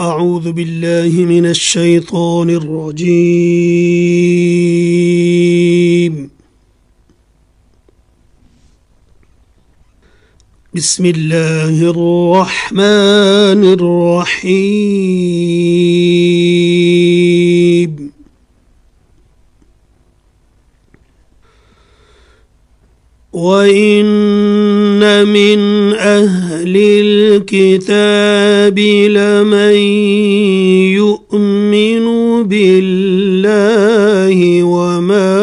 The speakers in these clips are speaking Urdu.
أعوذ بالله من الشيطان الرجيم بسم الله الرحمن الرحيم وإن من أهل الكتاب لمن يؤمن بالله وما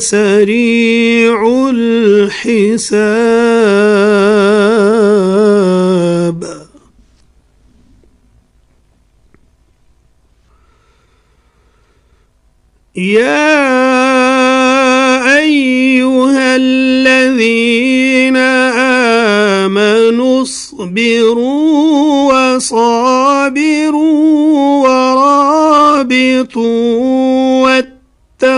سريع الحساب يا ايها الذين امنوا اصبروا وصابروا ورابطوا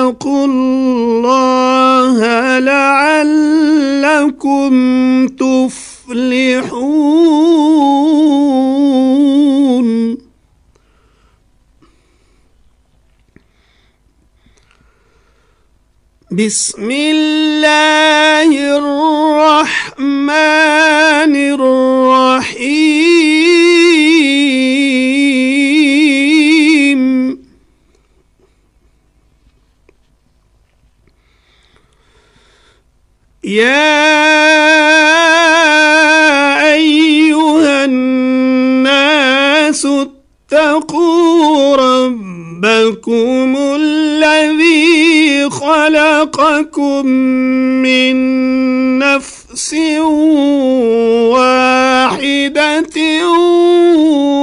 واتقوا الله لعلكم تفلحون بسم الله الرحمن الرحيم يا أيها الناس اتقوا ربكم الذي خلقكم من نفس واحدة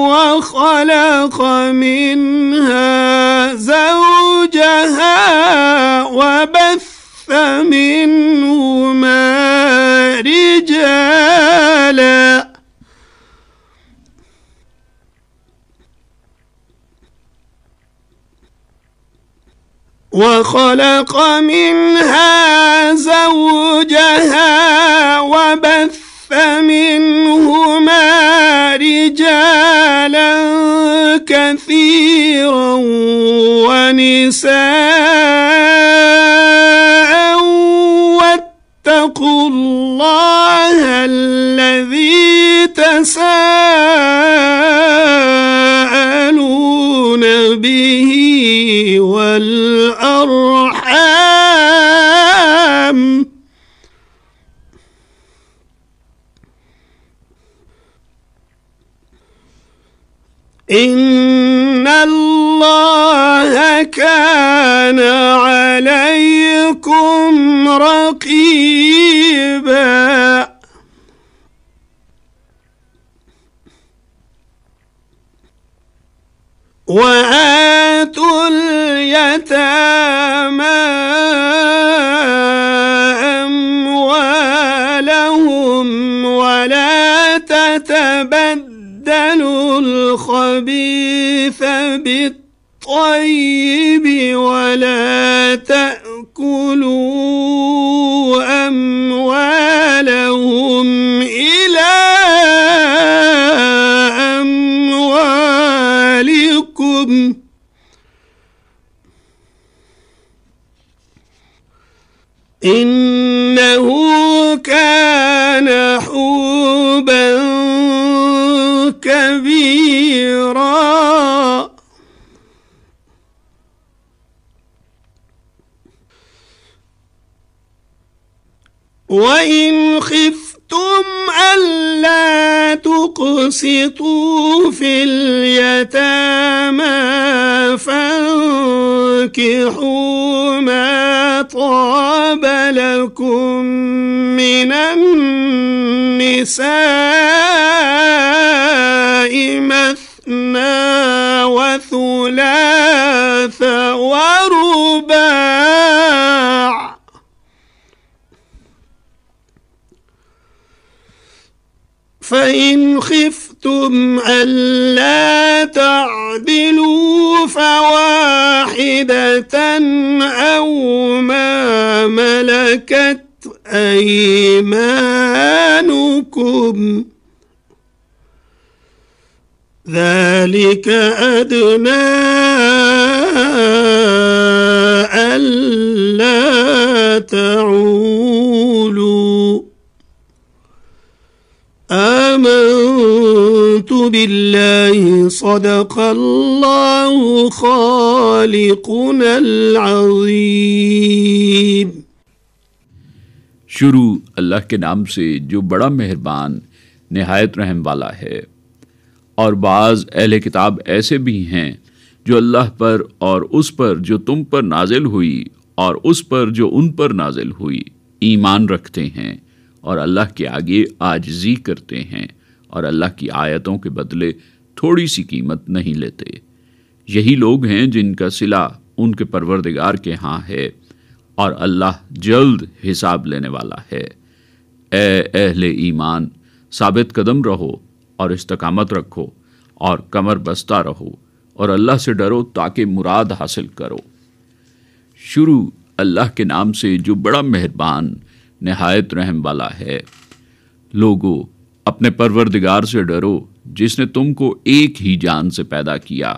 وخلق منها زوجها وبث فمنهما رجالا وخلق منها زوجها وبث منهما رجالا كثيرا ونساء الذي تساءلون به والأرحام إن الله كان عليكم رقيباً وآتوا اليتامى أموالهم ولا تتبدلوا الخبيث بالطيب ولا تأكلوا أموالهم haben. إنه كان حوبا كبيرا وإن خف لكم ألا تقسطوا في اليتامى فانكحوا ما طاب لكم من النساء مثنى وثلاث ورباع فإن خفتم ألا تعدلوا فواحدة أو ما ملكت أيمانكم ذلك أدنى ألا تعود آمنت بالله صدق الله خالقنا شروع اللہ کے نام سے جو بڑا مہربان نہایت رحم والا ہے اور بعض اہل کتاب ایسے بھی ہیں جو اللہ پر اور اس پر جو تم پر نازل ہوئی اور اس پر جو ان پر نازل ہوئی ایمان رکھتے ہیں اور اللہ کے آگے آجزی کرتے ہیں اور اللہ کی آیتوں کے بدلے تھوڑی سی قیمت نہیں لیتے یہی لوگ ہیں جن کا سلا ان کے پروردگار کے ہاں ہے اور اللہ جلد حساب لینے والا ہے اے اہل ایمان ثابت قدم رہو اور استقامت رکھو اور کمر بستہ رہو اور اللہ سے ڈرو تاکہ مراد حاصل کرو شروع اللہ کے نام سے جو بڑا مہربان نہایت رحم والا ہے لوگو اپنے پروردگار سے ڈرو جس نے تم کو ایک ہی جان سے پیدا کیا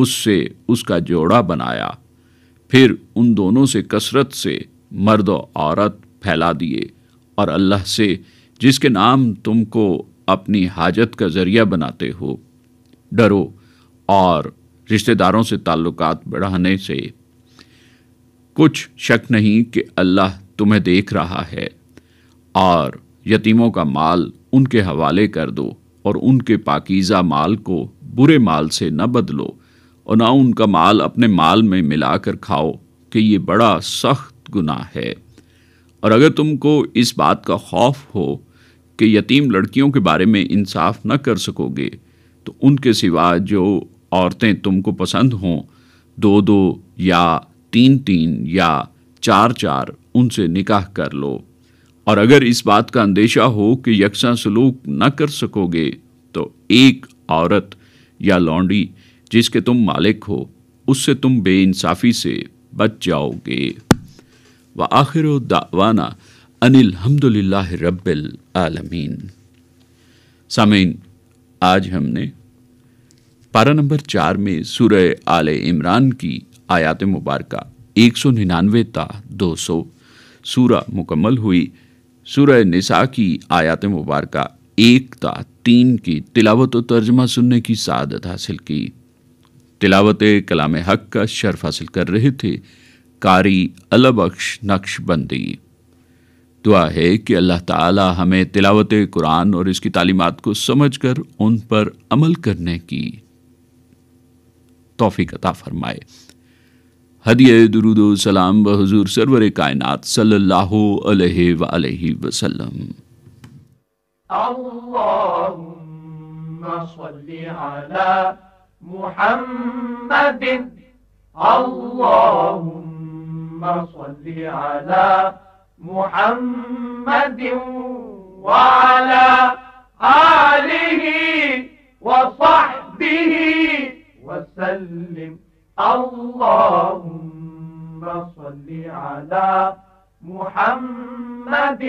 اس سے اس کا جوڑا بنایا پھر ان دونوں سے کثرت سے مرد و عورت پھیلا دیے اور اللہ سے جس کے نام تم کو اپنی حاجت کا ذریعہ بناتے ہو ڈرو اور رشتہ داروں سے تعلقات بڑھانے سے کچھ شک نہیں کہ اللہ تمہیں دیکھ رہا ہے اور یتیموں کا مال ان کے حوالے کر دو اور ان کے پاکیزہ مال کو برے مال سے نہ بدلو اور نہ ان کا مال اپنے مال میں ملا کر کھاؤ کہ یہ بڑا سخت گناہ ہے اور اگر تم کو اس بات کا خوف ہو کہ یتیم لڑکیوں کے بارے میں انصاف نہ کر سکو گے تو ان کے سوا جو عورتیں تم کو پسند ہوں دو دو یا تین تین یا چار چار ان سے نکاح کر لو اور اگر اس بات کا اندیشہ ہو کہ یکساں سلوک نہ کر سکو گے تو ایک عورت یا لونڈی جس کے تم مالک ہو اس سے تم بے انصافی سے بچ جاؤ گے آخر و الحمد للہ رب العالمین سامعین آج ہم نے پارہ نمبر چار میں سورہ آل عمران کی آیات مبارکہ ایک سو ننانوے تا دو سو سورہ مکمل ہوئی سورہ نساء کی آیات مبارکہ ایک تا تین کی تلاوت و ترجمہ سننے کی کی سعادت حاصل تلاوت کلام حق کا شرف حاصل کر رہے تھے کاری البخش نقش بندی دعا ہے کہ اللہ تعالی ہمیں تلاوت قرآن اور اس کی تعلیمات کو سمجھ کر ان پر عمل کرنے کی توفیق عطا فرمائے हदिय दरुद सलाम व हजूर सरवर कायनात सल्लल्लाहु अलैहि व अलैहि वसल्लम اللهم صل على محمد اللهم صل على محمد وعلى آله وصحبه وسلم اللهم صل على محمد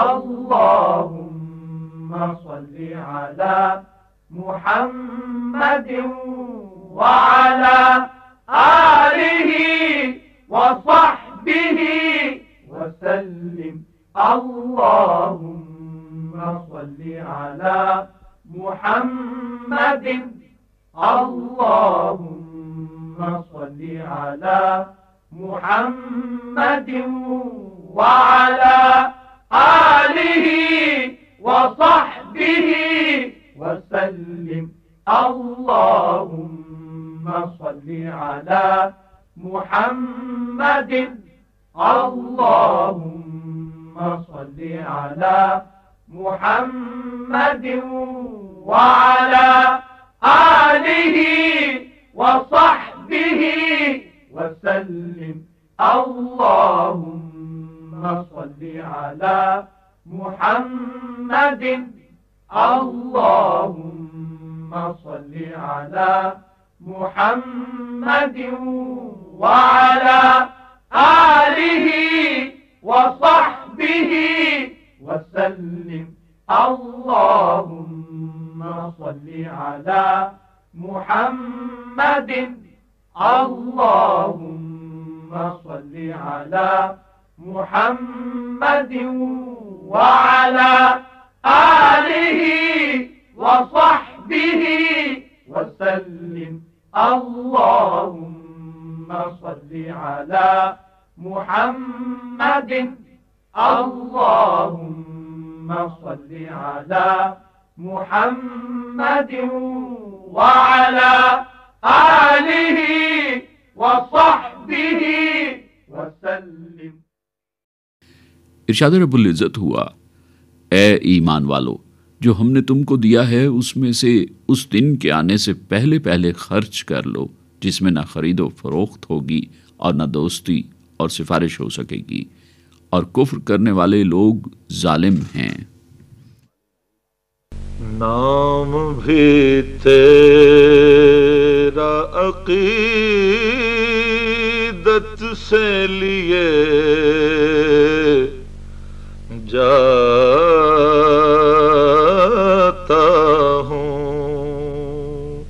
اللهم صل على محمد وعلى آله وصحبه وسلم اللهم صل على محمد اللهم اللهم صل على محمد وعلى آله وصحبه وسلم اللهم صل على محمد اللهم صل على محمد وعلى آله وصحبه ربه وسلم اللهم صل على محمد اللهم صل على محمد وعلى آله وصحبه وسلم اللهم صل على محمد اللهم صل على محمد وعلى آله وصحبه وسلم اللهم صل على محمد اللهم صل على محمد وعلى آله ارشاد رب العزت ہوا اے ایمان والو جو ہم نے تم کو دیا ہے اس میں سے اس دن کے آنے سے پہلے پہلے خرچ کر لو جس میں نہ خرید و فروخت ہوگی اور نہ دوستی اور سفارش ہو سکے گی اور کفر کرنے والے لوگ ظالم ہیں نام بھی عق عقیدت سے لیے جاتا ہوں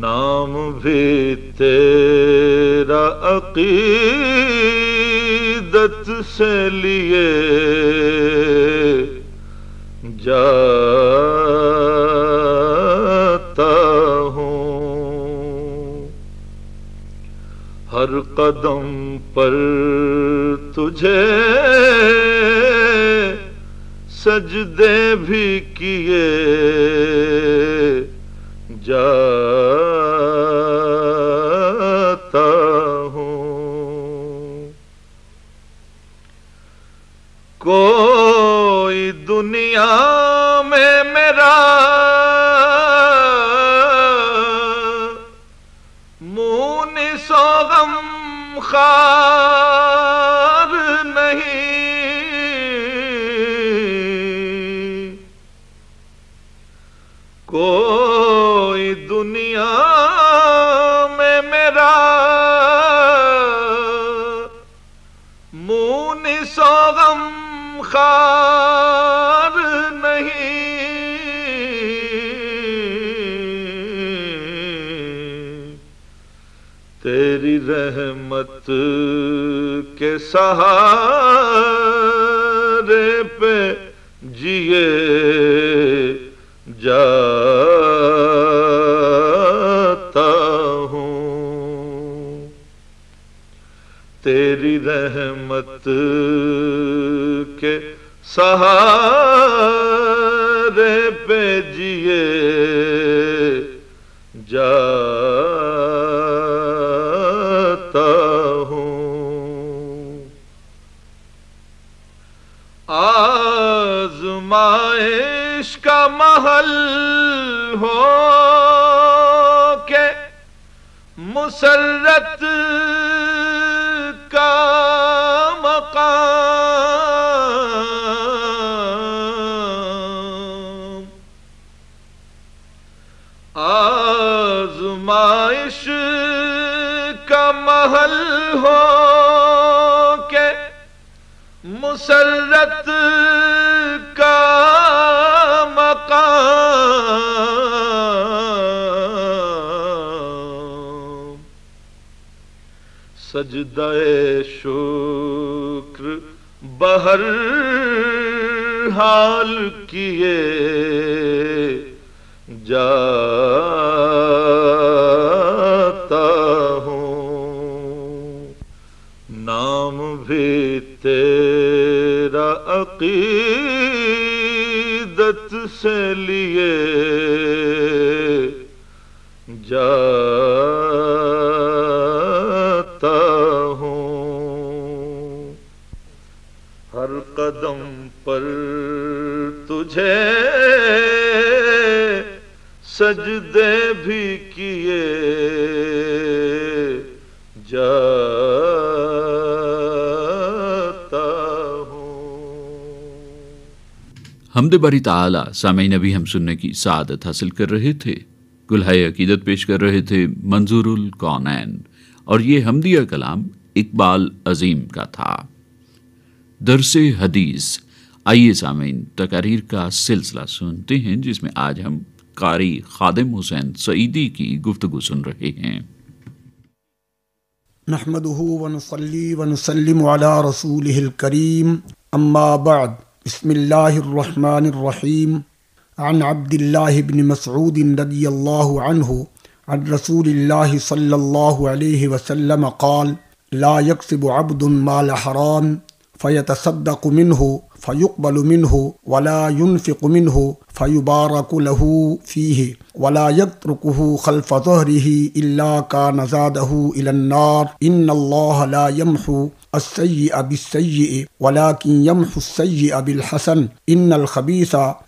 نام بھی تیرا عقیدت سے لیے جا قدم پر تجھے سجدے بھی کیے جا ہوں کو انکار نہیں تیری رحمت کے سہارے پہ جیے جاتا ہوں تیری رحمت کے سہارے پہ جیے جاتا ہوں آزمائش کا محل ہو کے مسرت مسرت کا مقام سجدہ شکر بہر حال کیے جا ہوں نام بھی تیرا عقیدت سے لیے جا ہر قدم پر تجھے سجدے بھی کیے حمد باری تعالی سامعین ابھی ہم سننے کی سعادت حاصل کر رہے تھے گلہائے عقیدت پیش کر رہے تھے منظور القونین اور یہ حمدیہ کلام اقبال عظیم کا تھا درس حدیث آئیے سامعین تقریر کا سلسلہ سنتے ہیں جس میں آج ہم قاری خادم حسین سعیدی کی گفتگو سن رہے ہیں نحمده ونصلي ونسلم علی رسوله الكريم اما بعد بسم الله الرحمن الرحيم عن عبد الله بن مسعود رضي الله عنه عن رسول الله صلى الله عليه وسلم قال لا يكسب عبد مال حرام فيتصدق منه فيقبل منه ولا ينفق منه فيبارك له فيه ولا يتركه خلف ظهره إلا كان زاده إلى النار إن الله لا يمحو سید اب سید ویم حس بالحسن الحسن ان الخبی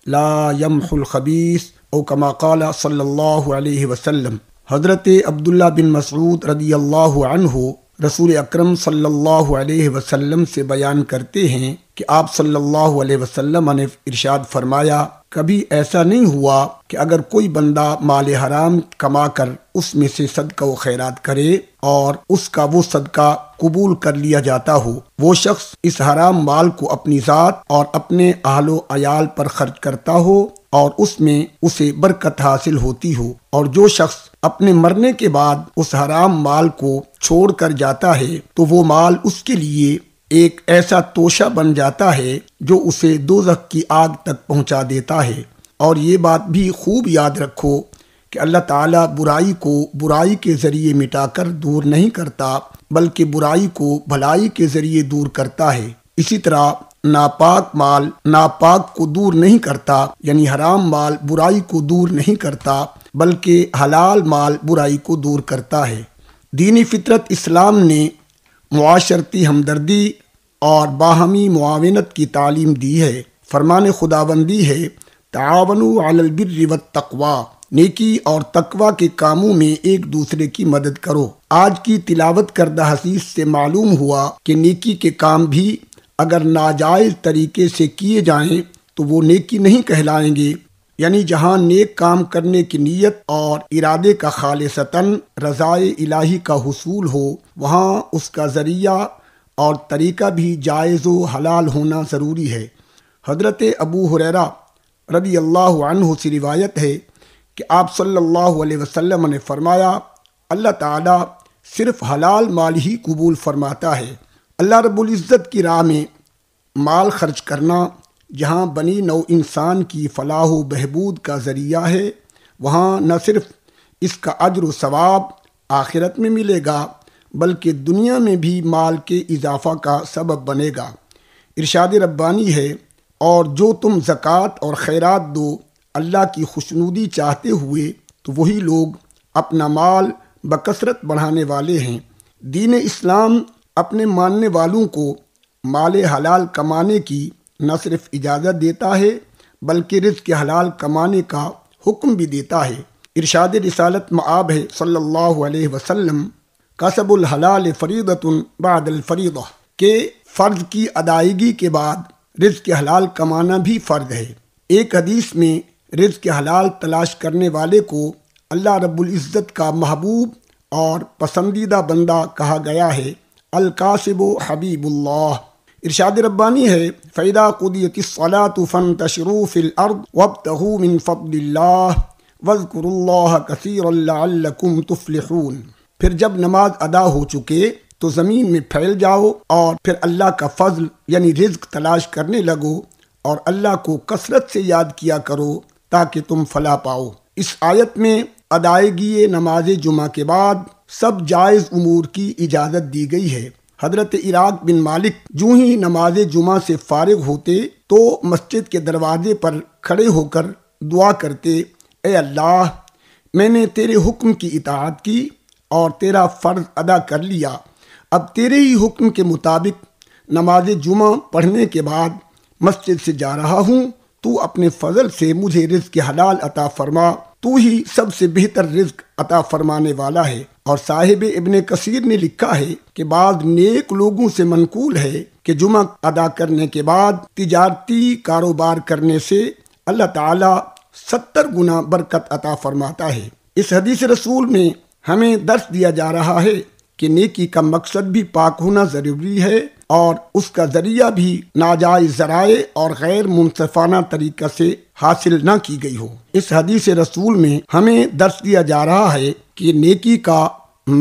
لا یم حلخبیس او کما قال صلی اللہ علیہ وسلم حضرت عبداللہ بن مسعود رضی اللہ عنہ رسول اکرم صلی اللہ علیہ وسلم سے بیان کرتے ہیں کہ آپ صلی اللہ علیہ وسلم نے ارشاد فرمایا کبھی ایسا نہیں ہوا کہ اگر کوئی بندہ مال حرام کما کر اس میں سے صدقہ و خیرات کرے اور اس کا وہ صدقہ قبول کر لیا جاتا ہو وہ شخص اس حرام مال کو اپنی ذات اور اپنے اہل و عیال پر خرچ کرتا ہو اور اس میں اسے برکت حاصل ہوتی ہو اور جو شخص اپنے مرنے کے بعد اس حرام مال کو چھوڑ کر جاتا ہے تو وہ مال اس کے لیے ایک ایسا توشہ بن جاتا ہے جو اسے دوزخ کی آگ تک پہنچا دیتا ہے اور یہ بات بھی خوب یاد رکھو کہ اللہ تعالیٰ برائی کو برائی کے ذریعے مٹا کر دور نہیں کرتا بلکہ برائی کو بھلائی کے ذریعے دور کرتا ہے اسی طرح ناپاک مال ناپاک کو دور نہیں کرتا یعنی حرام مال برائی کو دور نہیں کرتا بلکہ حلال مال برائی کو دور کرتا ہے دینی فطرت اسلام نے معاشرتی ہمدردی اور باہمی معاونت کی تعلیم دی ہے فرمان خدا بندی ہے تعاون و البر و تقوا نیکی اور تقوا کے کاموں میں ایک دوسرے کی مدد کرو آج کی تلاوت کردہ حسیث سے معلوم ہوا کہ نیکی کے کام بھی اگر ناجائز طریقے سے کیے جائیں تو وہ نیکی نہیں کہلائیں گے یعنی جہاں نیک کام کرنے کی نیت اور ارادے کا خالصتاً رضائے الہی کا حصول ہو وہاں اس کا ذریعہ اور طریقہ بھی جائز و حلال ہونا ضروری ہے حضرت ابو حریرا رضی اللہ عنہ سے روایت ہے کہ آپ صلی اللہ علیہ وسلم نے فرمایا اللہ تعالیٰ صرف حلال مال ہی قبول فرماتا ہے اللہ رب العزت کی راہ میں مال خرچ کرنا جہاں بنی نو انسان کی فلاح و بہبود کا ذریعہ ہے وہاں نہ صرف اس کا اجر و ثواب آخرت میں ملے گا بلکہ دنیا میں بھی مال کے اضافہ کا سبب بنے گا ارشاد ربانی ہے اور جو تم زکوٰۃ اور خیرات دو اللہ کی خوشنودی چاہتے ہوئے تو وہی لوگ اپنا مال بکثرت بڑھانے والے ہیں دین اسلام اپنے ماننے والوں کو مال حلال کمانے کی نہ صرف اجازت دیتا ہے بلکہ رزق کے حلال کمانے کا حکم بھی دیتا ہے ارشاد رسالت معاب ہے صلی اللہ علیہ وسلم کسب الحلال فریدۃ بعد الفریدہ کے فرض کی ادائیگی کے بعد رزق کے حلال کمانا بھی فرض ہے ایک حدیث میں کے حلال تلاش کرنے والے کو اللہ رب العزت کا محبوب اور پسندیدہ بندہ کہا گیا ہے القاسب و حبیب اللہ ارشاد ربانی ہے فیدا قدیت فانتشروا فی الارض وابتغوا من فضل اللہ وذکر اللہ کثیر لعلکم تفلحون پھر جب نماز ادا ہو چکے تو زمین میں پھیل جاؤ اور پھر اللہ کا فضل یعنی رزق تلاش کرنے لگو اور اللہ کو کثرت سے یاد کیا کرو تاکہ تم فلا پاؤ اس آیت میں ادائیگی نماز جمعہ کے بعد سب جائز امور کی اجازت دی گئی ہے حضرت عراق بن مالک جوں ہی نماز جمعہ سے فارغ ہوتے تو مسجد کے دروازے پر کھڑے ہو کر دعا کرتے اے اللہ میں نے تیرے حکم کی اطاعت کی اور تیرا فرض ادا کر لیا اب تیرے ہی حکم کے مطابق نماز جمعہ پڑھنے کے بعد مسجد سے جا رہا ہوں تو اپنے فضل سے مجھے رزق حلال عطا فرما تو ہی سب سے بہتر رزق عطا فرمانے والا ہے اور صاحب ابن کثیر نے لکھا ہے کہ بعض نیک لوگوں سے منقول ہے کہ جمعہ ادا کرنے کے بعد تجارتی کاروبار کرنے سے اللہ تعالی ستر گنا برکت عطا فرماتا ہے اس حدیث رسول میں ہمیں درس دیا جا رہا ہے کہ نیکی کا مقصد بھی پاک ہونا ضروری ہے اور اس کا ذریعہ بھی ناجائز ذرائع اور غیر منصفانہ طریقہ سے حاصل نہ کی گئی ہو اس حدیث رسول میں ہمیں درس دیا جا رہا ہے کہ نیکی کا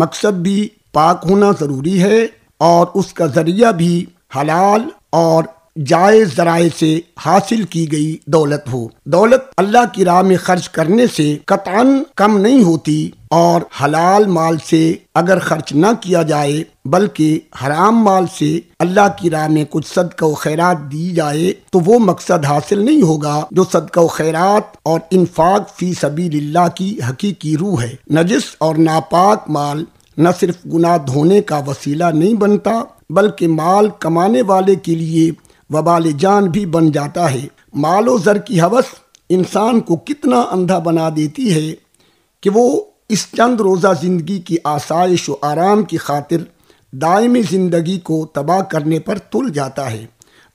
مقصد بھی پاک ہونا ضروری ہے اور اس کا ذریعہ بھی حلال اور جائز ذرائع سے حاصل کی گئی دولت ہو دولت اللہ کی راہ میں خرچ کرنے سے کم نہیں ہوتی اور حلال مال سے اگر خرچ نہ کیا جائے بلکہ حرام مال سے اللہ کی راہ میں کچھ صدقہ و خیرات دی جائے تو وہ مقصد حاصل نہیں ہوگا جو صدقہ و خیرات اور انفاق فی سبیل اللہ کی حقیقی روح ہے نجس اور ناپاک مال نہ صرف گناہ دھونے کا وسیلہ نہیں بنتا بلکہ مال کمانے والے کے لیے وبال جان بھی بن جاتا ہے مال و زر کی حوث انسان کو کتنا اندھا بنا دیتی ہے کہ وہ اس چند روزہ زندگی کی آسائش و آرام کی خاطر دائمی زندگی کو تباہ کرنے پر تل جاتا ہے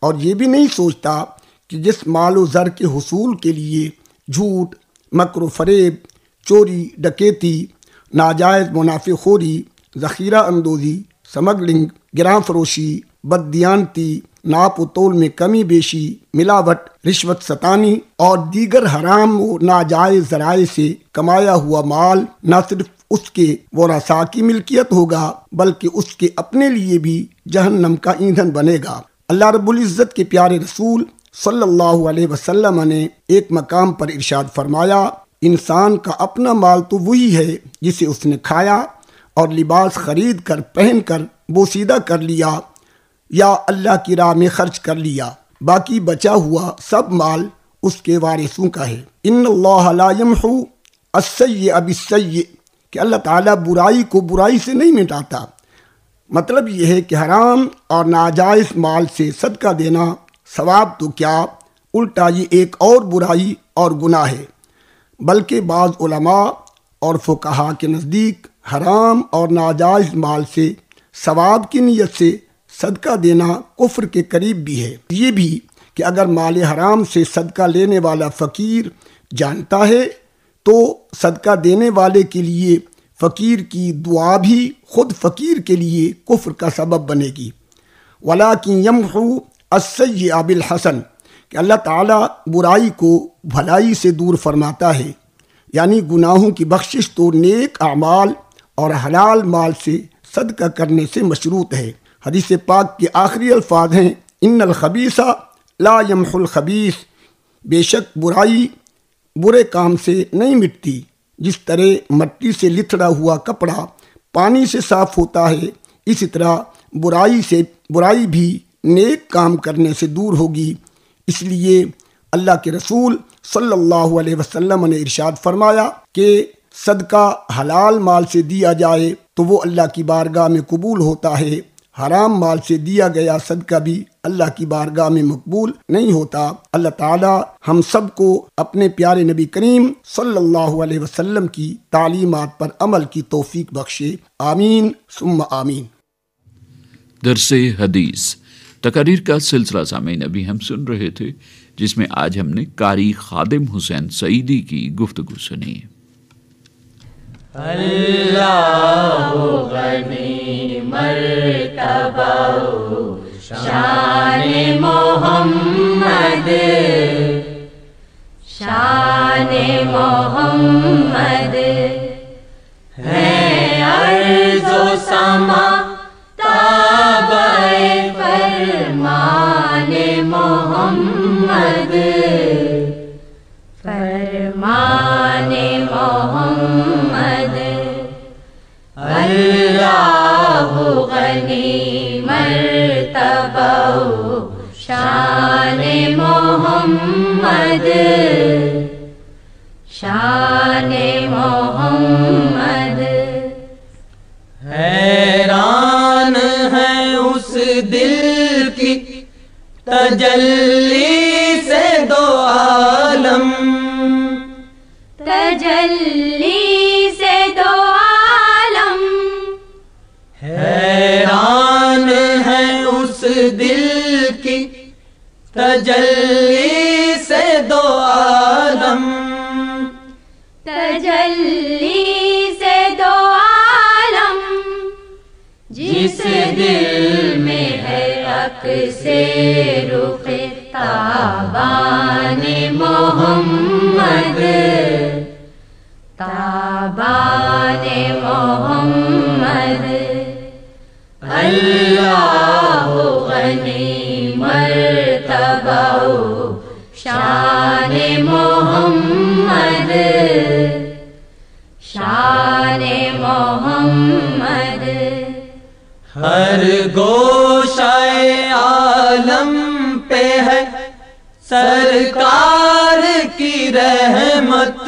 اور یہ بھی نہیں سوچتا کہ جس مال و زر کے حصول کے لیے جھوٹ مکر و فریب چوری ڈکیتی ناجائز منافع خوری ذخیرہ اندوزی سمگلنگ گراں فروشی بددیانتی ناپ و تول میں کمی بیشی ملاوٹ رشوت ستانی اور دیگر حرام و ناجائز ذرائع سے کمایا ہوا مال نہ صرف اس کے ورسا کی ملکیت ہوگا بلکہ اس کے اپنے لیے بھی جہنم کا ایندھن بنے گا اللہ رب العزت کے پیارے رسول صلی اللہ علیہ وسلم نے ایک مقام پر ارشاد فرمایا انسان کا اپنا مال تو وہی ہے جسے اس نے کھایا اور لباس خرید کر پہن کر بوسیدہ کر لیا یا اللہ کی راہ میں خرچ کر لیا باقی بچا ہوا سب مال اس کے وارثوں کا ہے ان اللہ لا یمحو ائی اب اس کہ اللہ تعالیٰ برائی کو برائی سے نہیں مٹاتا مطلب یہ ہے کہ حرام اور ناجائز مال سے صدقہ دینا ثواب تو کیا الٹا یہ ایک اور برائی اور گناہ ہے بلکہ بعض علماء اور فقہا کے نزدیک حرام اور ناجائز مال سے ثواب کی نیت سے صدقہ دینا کفر کے قریب بھی ہے یہ بھی کہ اگر مال حرام سے صدقہ لینے والا فقیر جانتا ہے تو صدقہ دینے والے کے لیے فقیر کی دعا بھی خود فقیر کے لیے کفر کا سبب بنے گی ولا کی یم خو ااب الحسن کہ اللہ تعالیٰ برائی کو بھلائی سے دور فرماتا ہے یعنی گناہوں کی بخشش تو نیک اعمال اور حلال مال سے صدقہ کرنے سے مشروط ہے حدیث پاک کے آخری الفاظ ہیں لا الخبیسہ لایمخلحبیس بے شک برائی برے کام سے نہیں مٹتی جس طرح مٹی سے لتھڑا ہوا کپڑا پانی سے صاف ہوتا ہے اسی طرح برائی سے برائی بھی نیک کام کرنے سے دور ہوگی اس لیے اللہ کے رسول صلی اللہ علیہ وسلم نے ارشاد فرمایا کہ صدقہ حلال مال سے دیا جائے تو وہ اللہ کی بارگاہ میں قبول ہوتا ہے حرام مال سے دیا گیا صدقہ بھی اللہ کی بارگاہ میں مقبول نہیں ہوتا اللہ تعالی ہم سب کو اپنے پیارے نبی کریم صلی اللہ علیہ وسلم کی تعلیمات پر عمل کی توفیق بخشے آمین سم آمین درس حدیث تقریر کا سلسلہ سامعین سن رہے تھے جس میں آج ہم نے کاری خادم حسین سعیدی کی گفتگو سنی اللہ غنی مرتبہ شان محمد شان محمد ہے عرض و سما پر فرمان محمد فرمان محمد लाहु गनी मर तबाओ शान ए मोहम्मद शान मोहम्मद हैरान है उस दिल की तजल تجلی سے دو عالم تجلی سے دو عالم جس دل میں ہے اک سے رخ تاباں ہر گوشا عالم پہ ہے سرکار کی رحمت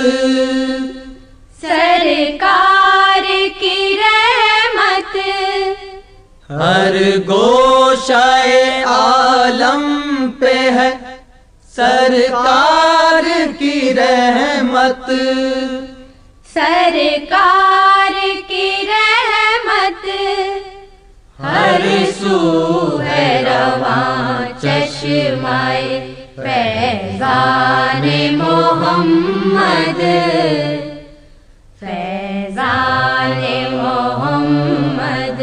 سرکار کی رحمت ہر گو عالم پہ ہے سرکار کی رحمت سر فیضان محمد فیضان محمد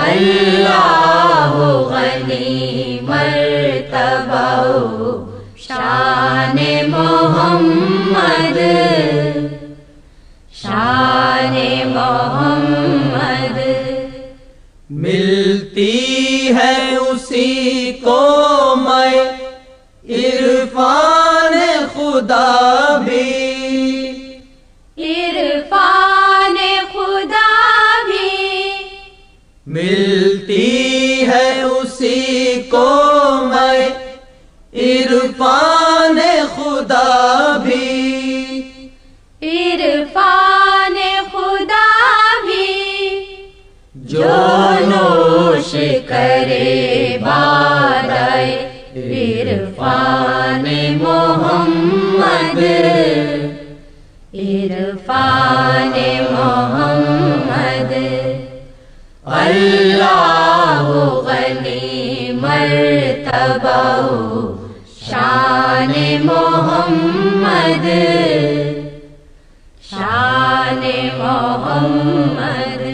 اللہ غنی مر کو میں عرفان خدا بھی عرفان خدا بھی ملتی ہے اسی کو میں عرفان خدا بھی عرفان خدا بھی جو نوش کرے بہو شان محمد شان محمد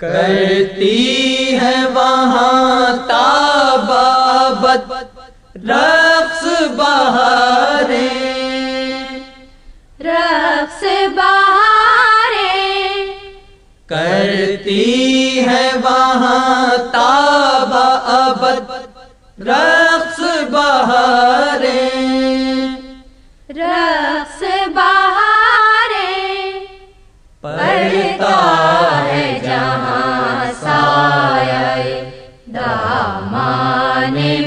کرتی ہے وہاں تابابت رقص بہارے رقص بہارے کرتی ہے وہاں रस دامان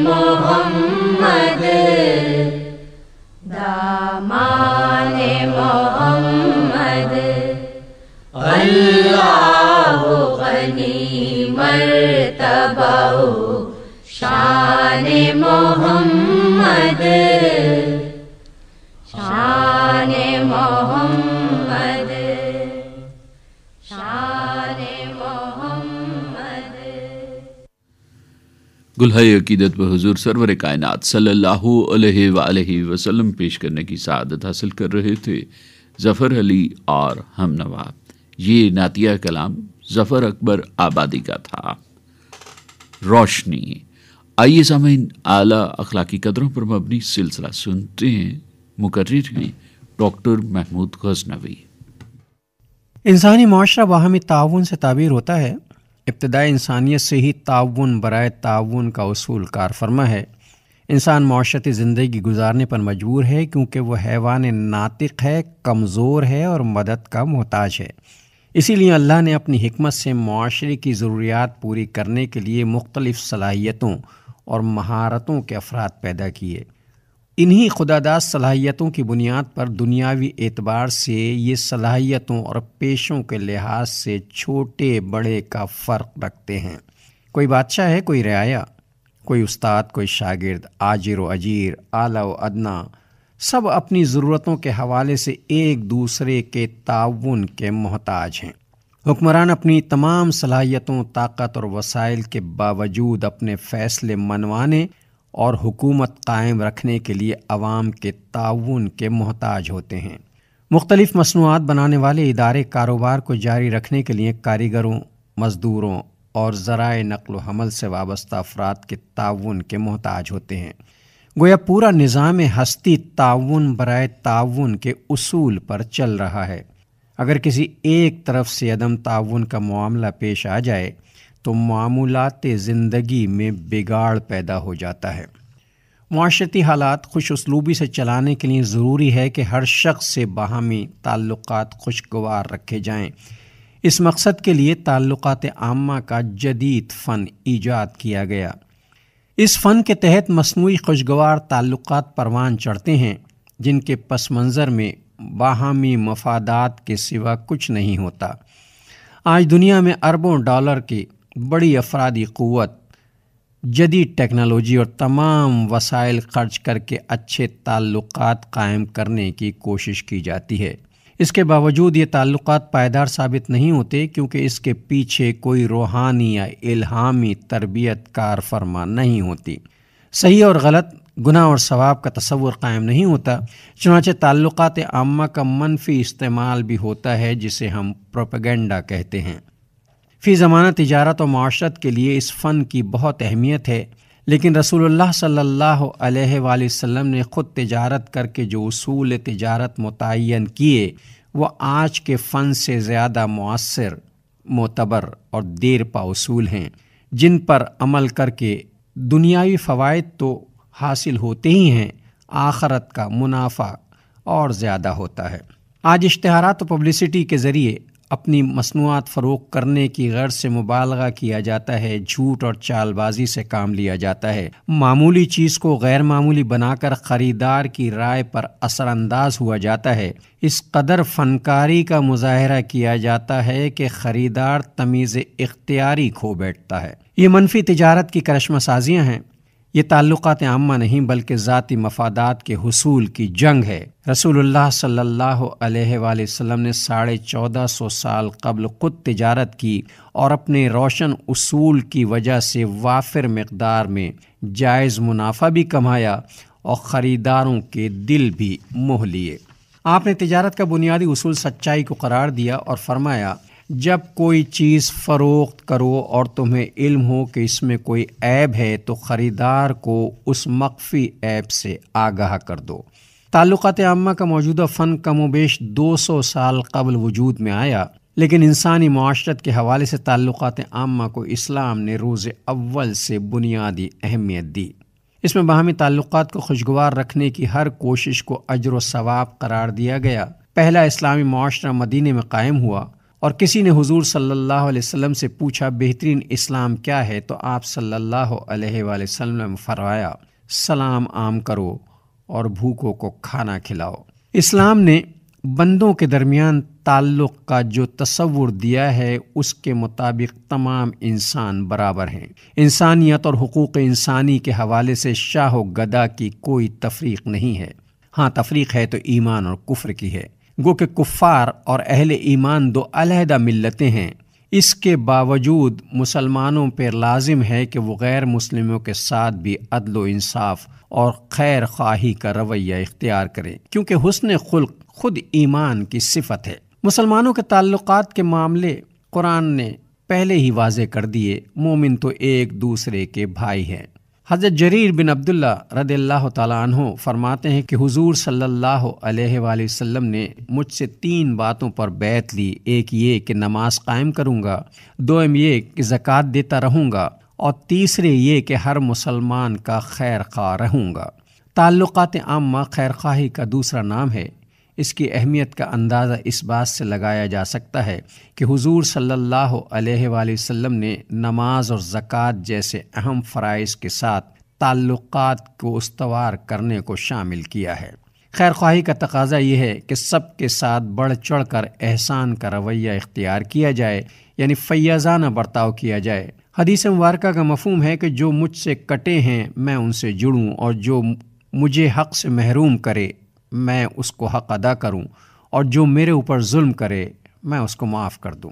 محمد دامان محمد اللہ غنی مرتبہ شاہ گلہ عقیدت پر حضور سرور کائنات صلی اللہ علیہ وآلہ وسلم پیش کرنے کی سعادت حاصل کر رہے تھے ظفر علی اور ہم نواب یہ ناتیہ کلام ظفر اکبر آبادی کا تھا روشنی آئیے سامعین اعلیٰ اخلاقی قدروں پر مبنی سلسلہ سنتے ہیں ہیں مقرر ڈاکٹر محمود انسانی معاشرہ باہمی تعاون سے تعبیر ہوتا ہے ابتدائی انسانیت سے ہی تعاون برائے تعاون کا اصول کار فرما ہے انسان معاشرتی زندگی گزارنے پر مجبور ہے کیونکہ وہ حیوان ناطق ہے کمزور ہے اور مدد کا محتاج ہے اسی لیے اللہ نے اپنی حکمت سے معاشرے کی ضروریات پوری کرنے کے لیے مختلف صلاحیتوں اور مہارتوں کے افراد پیدا کیے انہی خدا داد صلاحیتوں کی بنیاد پر دنیاوی اعتبار سے یہ صلاحیتوں اور پیشوں کے لحاظ سے چھوٹے بڑے کا فرق رکھتے ہیں کوئی بادشاہ ہے کوئی رعایا کوئی استاد کوئی شاگرد آجر و اجیر اعلیٰ و ادنا سب اپنی ضرورتوں کے حوالے سے ایک دوسرے کے تعاون کے محتاج ہیں حکمران اپنی تمام صلاحیتوں طاقت اور وسائل کے باوجود اپنے فیصلے منوانے اور حکومت قائم رکھنے کے لیے عوام کے تعاون کے محتاج ہوتے ہیں مختلف مصنوعات بنانے والے ادارے کاروبار کو جاری رکھنے کے لیے کاریگروں مزدوروں اور ذرائع نقل و حمل سے وابستہ افراد کے تعاون کے محتاج ہوتے ہیں گویا پورا نظام ہستی تعاون برائے تعاون کے اصول پر چل رہا ہے اگر کسی ایک طرف سے عدم تعاون کا معاملہ پیش آ جائے تو معمولات زندگی میں بگاڑ پیدا ہو جاتا ہے معاشرتی حالات خوش اسلوبی سے چلانے کے لیے ضروری ہے کہ ہر شخص سے باہمی تعلقات خوشگوار رکھے جائیں اس مقصد کے لیے تعلقات عامہ کا جدید فن ایجاد کیا گیا اس فن کے تحت مصنوعی خوشگوار تعلقات پروان چڑھتے ہیں جن کے پس منظر میں باہمی مفادات کے سوا کچھ نہیں ہوتا آج دنیا میں اربوں ڈالر کی بڑی افرادی قوت جدید ٹیکنالوجی اور تمام وسائل خرچ کر کے اچھے تعلقات قائم کرنے کی کوشش کی جاتی ہے اس کے باوجود یہ تعلقات پائیدار ثابت نہیں ہوتے کیونکہ اس کے پیچھے کوئی روحانی یا الہامی تربیت کار فرما نہیں ہوتی صحیح اور غلط گناہ اور ثواب کا تصور قائم نہیں ہوتا چنانچہ تعلقات عامہ کا منفی استعمال بھی ہوتا ہے جسے ہم پروپیگنڈا کہتے ہیں فی زمانہ تجارت و معاشرت کے لیے اس فن کی بہت اہمیت ہے لیکن رسول اللہ صلی اللہ علیہ وآلہ وسلم نے خود تجارت کر کے جو اصول تجارت متعین کیے وہ آج کے فن سے زیادہ مؤثر معتبر اور دیر پا اصول ہیں جن پر عمل کر کے دنیاوی فوائد تو حاصل ہوتے ہی ہیں آخرت کا منافع اور زیادہ ہوتا ہے آج اشتہارات و پبلسٹی کے ذریعے اپنی مصنوعات فروغ کرنے کی غرض سے مبالغہ کیا جاتا ہے جھوٹ اور چال بازی سے کام لیا جاتا ہے معمولی چیز کو غیر معمولی بنا کر خریدار کی رائے پر اثر انداز ہوا جاتا ہے اس قدر فنکاری کا مظاہرہ کیا جاتا ہے کہ خریدار تمیز اختیاری کھو بیٹھتا ہے یہ منفی تجارت کی کرشم سازیاں ہیں یہ تعلقات عامہ نہیں بلکہ ذاتی مفادات کے حصول کی جنگ ہے رسول اللہ صلی اللہ علیہ وآلہ وسلم نے ساڑھے چودہ سو سال قبل خود تجارت کی اور اپنے روشن اصول کی وجہ سے وافر مقدار میں جائز منافع بھی کمایا اور خریداروں کے دل بھی موہ لیے آپ نے تجارت کا بنیادی اصول سچائی کو قرار دیا اور فرمایا جب کوئی چیز فروخت کرو اور تمہیں علم ہو کہ اس میں کوئی عیب ہے تو خریدار کو اس مقفی عیب سے آگاہ کر دو تعلقات عامہ کا موجودہ فن کم و بیش دو سو سال قبل وجود میں آیا لیکن انسانی معاشرت کے حوالے سے تعلقات عامہ کو اسلام نے روز اول سے بنیادی اہمیت دی اس میں باہمی تعلقات کو خوشگوار رکھنے کی ہر کوشش کو اجر و ثواب قرار دیا گیا پہلا اسلامی معاشرہ مدینے میں قائم ہوا اور کسی نے حضور صلی اللہ علیہ وسلم سے پوچھا بہترین اسلام کیا ہے تو آپ صلی اللہ علیہ وآلہ وسلم نے فرمایا سلام عام کرو اور بھوکوں کو کھانا کھلاؤ اسلام نے بندوں کے درمیان تعلق کا جو تصور دیا ہے اس کے مطابق تمام انسان برابر ہیں انسانیت اور حقوق انسانی کے حوالے سے شاہ و گدا کی کوئی تفریق نہیں ہے ہاں تفریق ہے تو ایمان اور کفر کی ہے گو کہ کفار اور اہل ایمان دو علیحدہ ملتیں ہیں اس کے باوجود مسلمانوں پر لازم ہے کہ وہ غیر مسلموں کے ساتھ بھی عدل و انصاف اور خیر خواہی کا رویہ اختیار کریں کیونکہ حسن خلق خود ایمان کی صفت ہے مسلمانوں کے تعلقات کے معاملے قرآن نے پہلے ہی واضح کر دیے مومن تو ایک دوسرے کے بھائی ہیں حضرت جریر بن عبداللہ رضی اللہ تعالیٰ عنہ فرماتے ہیں کہ حضور صلی اللہ علیہ وآلہ وسلم نے مجھ سے تین باتوں پر بیت لی ایک یہ کہ نماز قائم کروں گا دوم یہ کہ زکوٰۃ دیتا رہوں گا اور تیسرے یہ کہ ہر مسلمان کا خیر خواہ رہوں گا تعلقات عامہ خیر خواہی کا دوسرا نام ہے اس کی اہمیت کا اندازہ اس بات سے لگایا جا سکتا ہے کہ حضور صلی اللہ علیہ وآلہ وسلم نے نماز اور زکوٰۃ جیسے اہم فرائض کے ساتھ تعلقات کو استوار کرنے کو شامل کیا ہے خیر خواہی کا تقاضا یہ ہے کہ سب کے ساتھ بڑھ چڑھ کر احسان کا رویہ اختیار کیا جائے یعنی فیاضانہ برتاؤ کیا جائے حدیث مبارکہ کا مفہوم ہے کہ جو مجھ سے کٹے ہیں میں ان سے جڑوں اور جو مجھے حق سے محروم کرے میں اس کو حق ادا کروں اور جو میرے اوپر ظلم کرے میں اس کو معاف کر دوں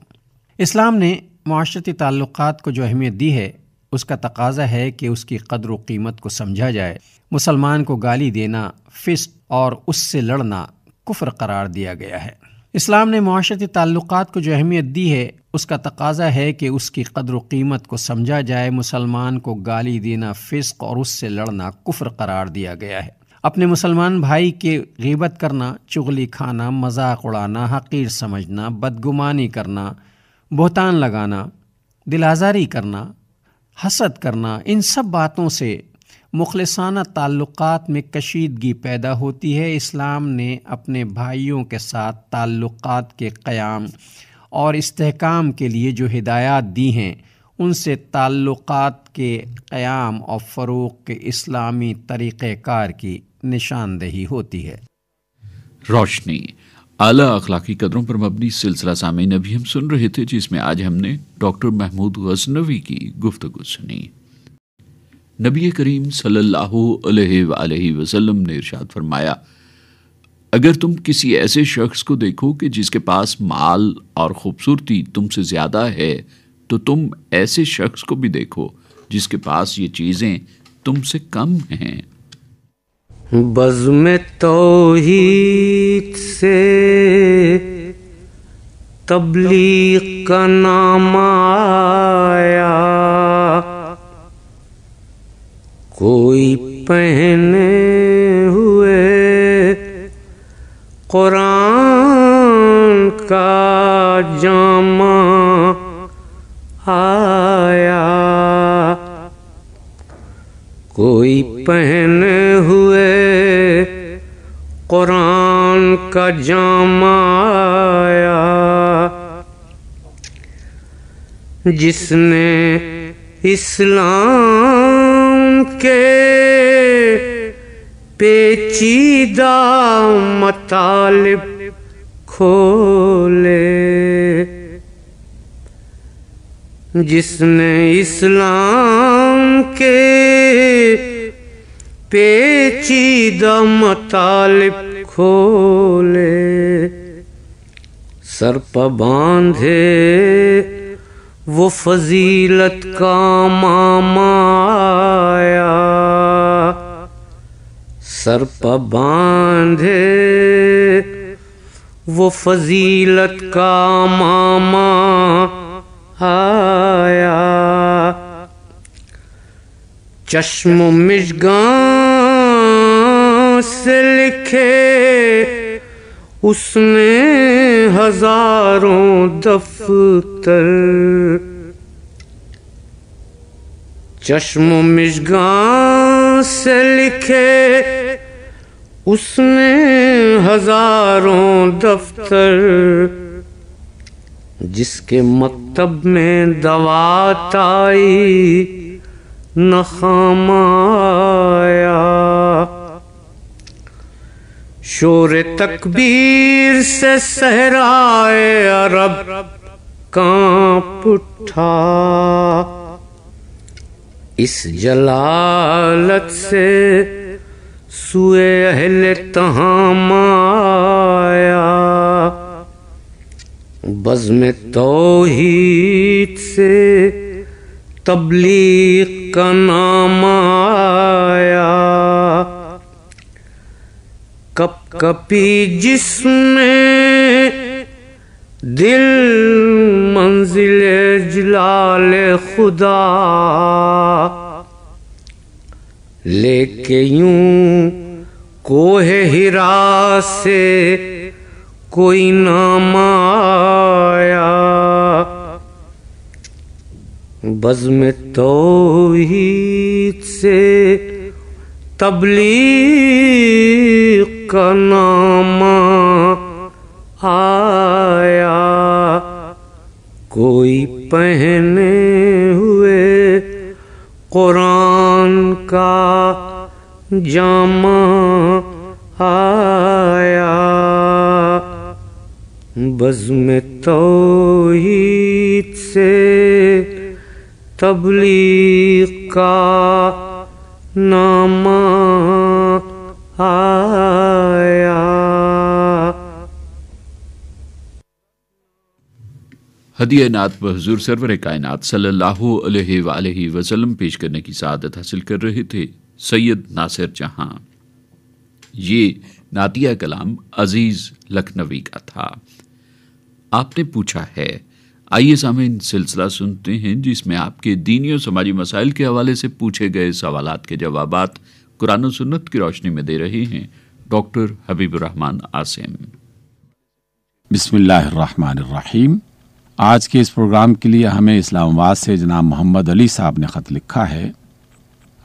اسلام نے معاشرتی تعلقات کو جو اہمیت دی ہے اس کا تقاضا ہے کہ اس کی قدر و قیمت کو سمجھا جائے مسلمان کو گالی دینا فسٹ اور اس سے لڑنا کفر قرار دیا گیا ہے اسلام نے معاشرتی تعلقات کو جو اہمیت دی ہے اس کا تقاضا ہے کہ اس کی قدر و قیمت کو سمجھا جائے مسلمان کو گالی دینا فسق اور اس سے لڑنا کفر قرار دیا گیا ہے اپنے مسلمان بھائی کے غیبت کرنا چغلی کھانا مذاق اڑانا حقیر سمجھنا بدگمانی کرنا بہتان لگانا دل آزاری کرنا حسد کرنا ان سب باتوں سے مخلصانہ تعلقات میں کشیدگی پیدا ہوتی ہے اسلام نے اپنے بھائیوں کے ساتھ تعلقات کے قیام اور استحکام کے لیے جو ہدایات دی ہیں ان سے تعلقات کے قیام اور فروغ کے اسلامی طریقہ کار کی نشاندہی ہوتی ہے روشنی اعلیٰ اخلاقی قدروں پر مبنی سلسلہ سامعین ابھی ہم ہم سن رہے تھے جس میں آج نے ڈاکٹر محمود غزنوی کی گفتگو سنی نبی کریم صلی اللہ علیہ وآلہ وسلم نے ارشاد فرمایا اگر تم کسی ایسے شخص کو دیکھو کہ جس کے پاس مال اور خوبصورتی تم سے زیادہ ہے تو تم ایسے شخص کو بھی دیکھو جس کے پاس یہ چیزیں تم سے کم ہیں بز میں سے تبلیغ کا نام آیا کوئی پہنے ہوئے قرآن کا جان پہنے ہوئے قرآن کا آیا جس نے اسلام کے پیچیدہ مطالب کھولے جس نے اسلام کے پیچیدم طالب کھولے سر پہ باندھے وہ فضیلت کا ماما آیا سر پہ باندھے وہ فضیلت کا ماما آیا چشم مشگان سے لکھے اس نے ہزاروں دفتر چشم و مشگان سے لکھے اس نے ہزاروں دفتر جس کے مکتب میں دوات آئی نخام آیا شور تکبیر سے سہرائے عرب کانپ اٹھا اس جلالت سے سوئے اہل تہام آیا بزم توحید سے تبلیغ کا نام آیا جس میں دل منزل جلال خدا لے کے یوں کوہ ہرا سے کوئی نام آیا بز میں سے تبلیغ کا نام آیا کوئی پہنے ہوئے قرآن کا جام آیا بز میں سے تبلیغ کا نام ہدیہ نعت حضور سرور کائنات صلی اللہ علیہ وآلہ وسلم پیش کرنے کی سعادت حاصل کر رہے تھے سید ناصر جہاں یہ کلام عزیز لکھنوی کا تھا آپ نے پوچھا ہے آئیے سامعین سلسلہ سنتے ہیں جس میں آپ کے دینی اور سماجی مسائل کے حوالے سے پوچھے گئے سوالات کے جوابات قرآن و سنت کی روشنی میں دے رہے ہیں ڈاکٹر حبیب الرحمن آسم بسم اللہ الرحمن الرحیم آج کے اس پروگرام کے لیے ہمیں اسلام آباد سے جناب محمد علی صاحب نے خط لکھا ہے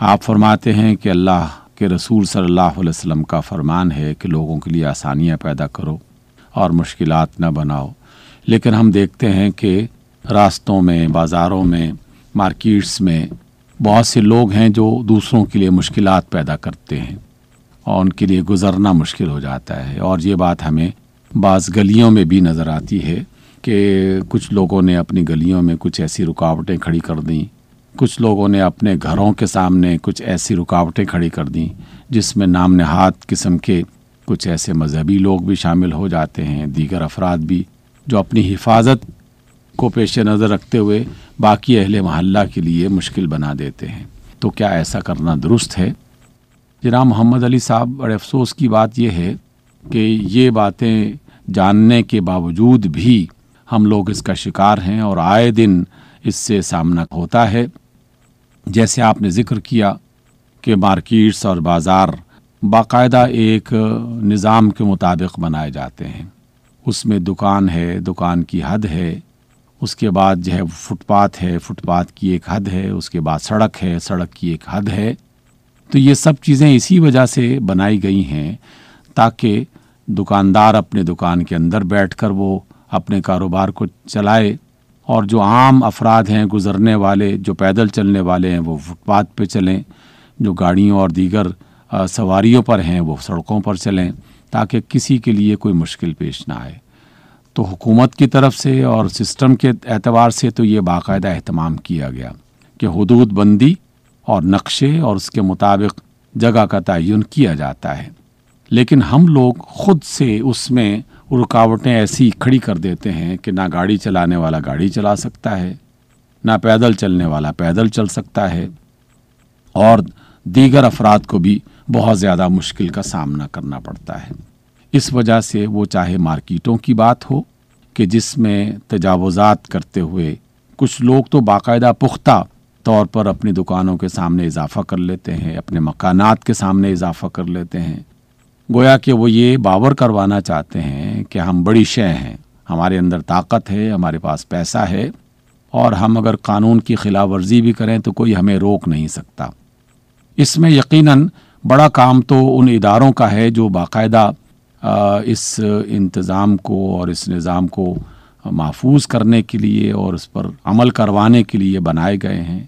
آپ فرماتے ہیں کہ اللہ کے رسول صلی اللہ علیہ وسلم کا فرمان ہے کہ لوگوں کے لیے آسانیاں پیدا کرو اور مشکلات نہ بناؤ لیکن ہم دیکھتے ہیں کہ راستوں میں بازاروں میں مارکیٹس میں بہت سے لوگ ہیں جو دوسروں کے لیے مشکلات پیدا کرتے ہیں اور ان کے لیے گزرنا مشکل ہو جاتا ہے اور یہ بات ہمیں بعض گلیوں میں بھی نظر آتی ہے کہ کچھ لوگوں نے اپنی گلیوں میں کچھ ایسی رکاوٹیں کھڑی کر دیں کچھ لوگوں نے اپنے گھروں کے سامنے کچھ ایسی رکاوٹیں کھڑی کر دیں جس میں نام نہاد قسم کے کچھ ایسے مذہبی لوگ بھی شامل ہو جاتے ہیں دیگر افراد بھی جو اپنی حفاظت کو پیش نظر رکھتے ہوئے باقی اہل محلہ کے لیے مشکل بنا دیتے ہیں تو کیا ایسا کرنا درست ہے جناب محمد علی صاحب بڑے افسوس کی بات یہ ہے کہ یہ باتیں جاننے کے باوجود بھی ہم لوگ اس کا شکار ہیں اور آئے دن اس سے سامنا ہوتا ہے جیسے آپ نے ذکر کیا کہ مارکیٹس اور بازار باقاعدہ ایک نظام کے مطابق بنائے جاتے ہیں اس میں دکان ہے دکان کی حد ہے اس کے بعد جو ہے فٹ پاتھ ہے فٹ پاتھ کی ایک حد ہے اس کے بعد سڑک ہے سڑک کی ایک حد ہے تو یہ سب چیزیں اسی وجہ سے بنائی گئی ہیں تاکہ دکاندار اپنے دکان کے اندر بیٹھ کر وہ اپنے کاروبار کو چلائے اور جو عام افراد ہیں گزرنے والے جو پیدل چلنے والے ہیں وہ فٹ پاتھ پہ چلیں جو گاڑیوں اور دیگر سواریوں پر ہیں وہ سڑکوں پر چلیں تاکہ کسی کے لیے کوئی مشکل پیش نہ آئے تو حکومت کی طرف سے اور سسٹم کے اعتبار سے تو یہ باقاعدہ اہتمام کیا گیا کہ حدود بندی اور نقشے اور اس کے مطابق جگہ کا تعین کیا جاتا ہے لیکن ہم لوگ خود سے اس میں رکاوٹیں ایسی کھڑی کر دیتے ہیں کہ نہ گاڑی چلانے والا گاڑی چلا سکتا ہے نہ پیدل چلنے والا پیدل چل سکتا ہے اور دیگر افراد کو بھی بہت زیادہ مشکل کا سامنا کرنا پڑتا ہے اس وجہ سے وہ چاہے مارکیٹوں کی بات ہو کہ جس میں تجاوزات کرتے ہوئے کچھ لوگ تو باقاعدہ پختہ طور پر اپنی دکانوں کے سامنے اضافہ کر لیتے ہیں اپنے مکانات کے سامنے اضافہ کر لیتے ہیں گویا کہ وہ یہ باور کروانا چاہتے ہیں کہ ہم بڑی شے ہیں ہمارے اندر طاقت ہے ہمارے پاس پیسہ ہے اور ہم اگر قانون کی خلاف ورزی بھی کریں تو کوئی ہمیں روک نہیں سکتا اس میں یقیناً بڑا کام تو ان اداروں کا ہے جو باقاعدہ اس انتظام کو اور اس نظام کو محفوظ کرنے کے لیے اور اس پر عمل کروانے کے لیے بنائے گئے ہیں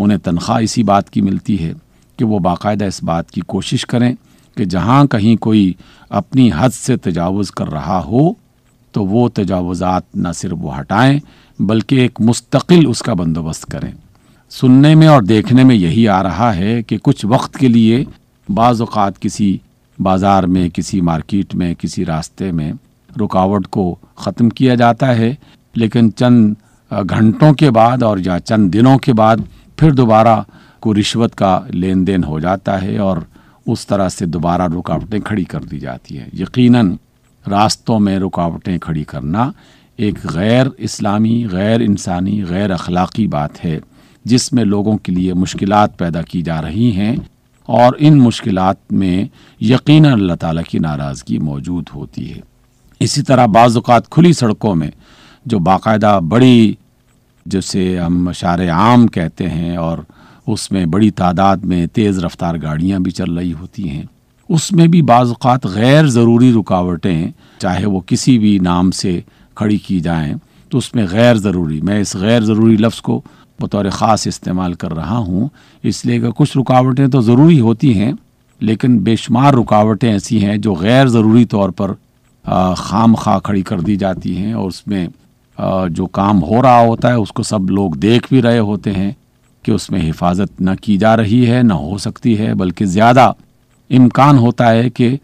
انہیں تنخواہ اسی بات کی ملتی ہے کہ وہ باقاعدہ اس بات کی کوشش کریں کہ جہاں کہیں کوئی اپنی حد سے تجاوز کر رہا ہو تو وہ تجاوزات نہ صرف وہ ہٹائیں بلکہ ایک مستقل اس کا بندوبست کریں سننے میں اور دیکھنے میں یہی آ رہا ہے کہ کچھ وقت کے لیے بعض اوقات کسی بازار میں کسی مارکیٹ میں کسی راستے میں رکاوٹ کو ختم کیا جاتا ہے لیکن چند گھنٹوں کے بعد اور یا چند دنوں کے بعد پھر دوبارہ کو رشوت کا لین دین ہو جاتا ہے اور اس طرح سے دوبارہ رکاوٹیں کھڑی کر دی جاتی ہیں یقیناً راستوں میں رکاوٹیں کھڑی کرنا ایک غیر اسلامی غیر انسانی غیر اخلاقی بات ہے جس میں لوگوں کے لیے مشکلات پیدا کی جا رہی ہیں اور ان مشکلات میں یقیناً اللہ تعالیٰ کی ناراضگی موجود ہوتی ہے اسی طرح بعض اوقات کھلی سڑکوں میں جو باقاعدہ بڑی جسے ہم شار عام کہتے ہیں اور اس میں بڑی تعداد میں تیز رفتار گاڑیاں بھی چل رہی ہوتی ہیں اس میں بھی بعض اوقات غیر ضروری رکاوٹیں چاہے وہ کسی بھی نام سے کھڑی کی جائیں تو اس میں غیر ضروری میں اس غیر ضروری لفظ کو بطور خاص استعمال کر رہا ہوں اس لیے کہ کچھ رکاوٹیں تو ضروری ہوتی ہیں لیکن بے شمار رکاوٹیں ایسی ہیں جو غیر ضروری طور پر خام خواہ کھڑی کر دی جاتی ہیں اور اس میں جو کام ہو رہا ہوتا ہے اس کو سب لوگ دیکھ بھی رہے ہوتے ہیں کہ اس میں حفاظت نہ کی جا رہی ہے نہ ہو سکتی ہے بلکہ زیادہ امکان ہوتا ہے کہ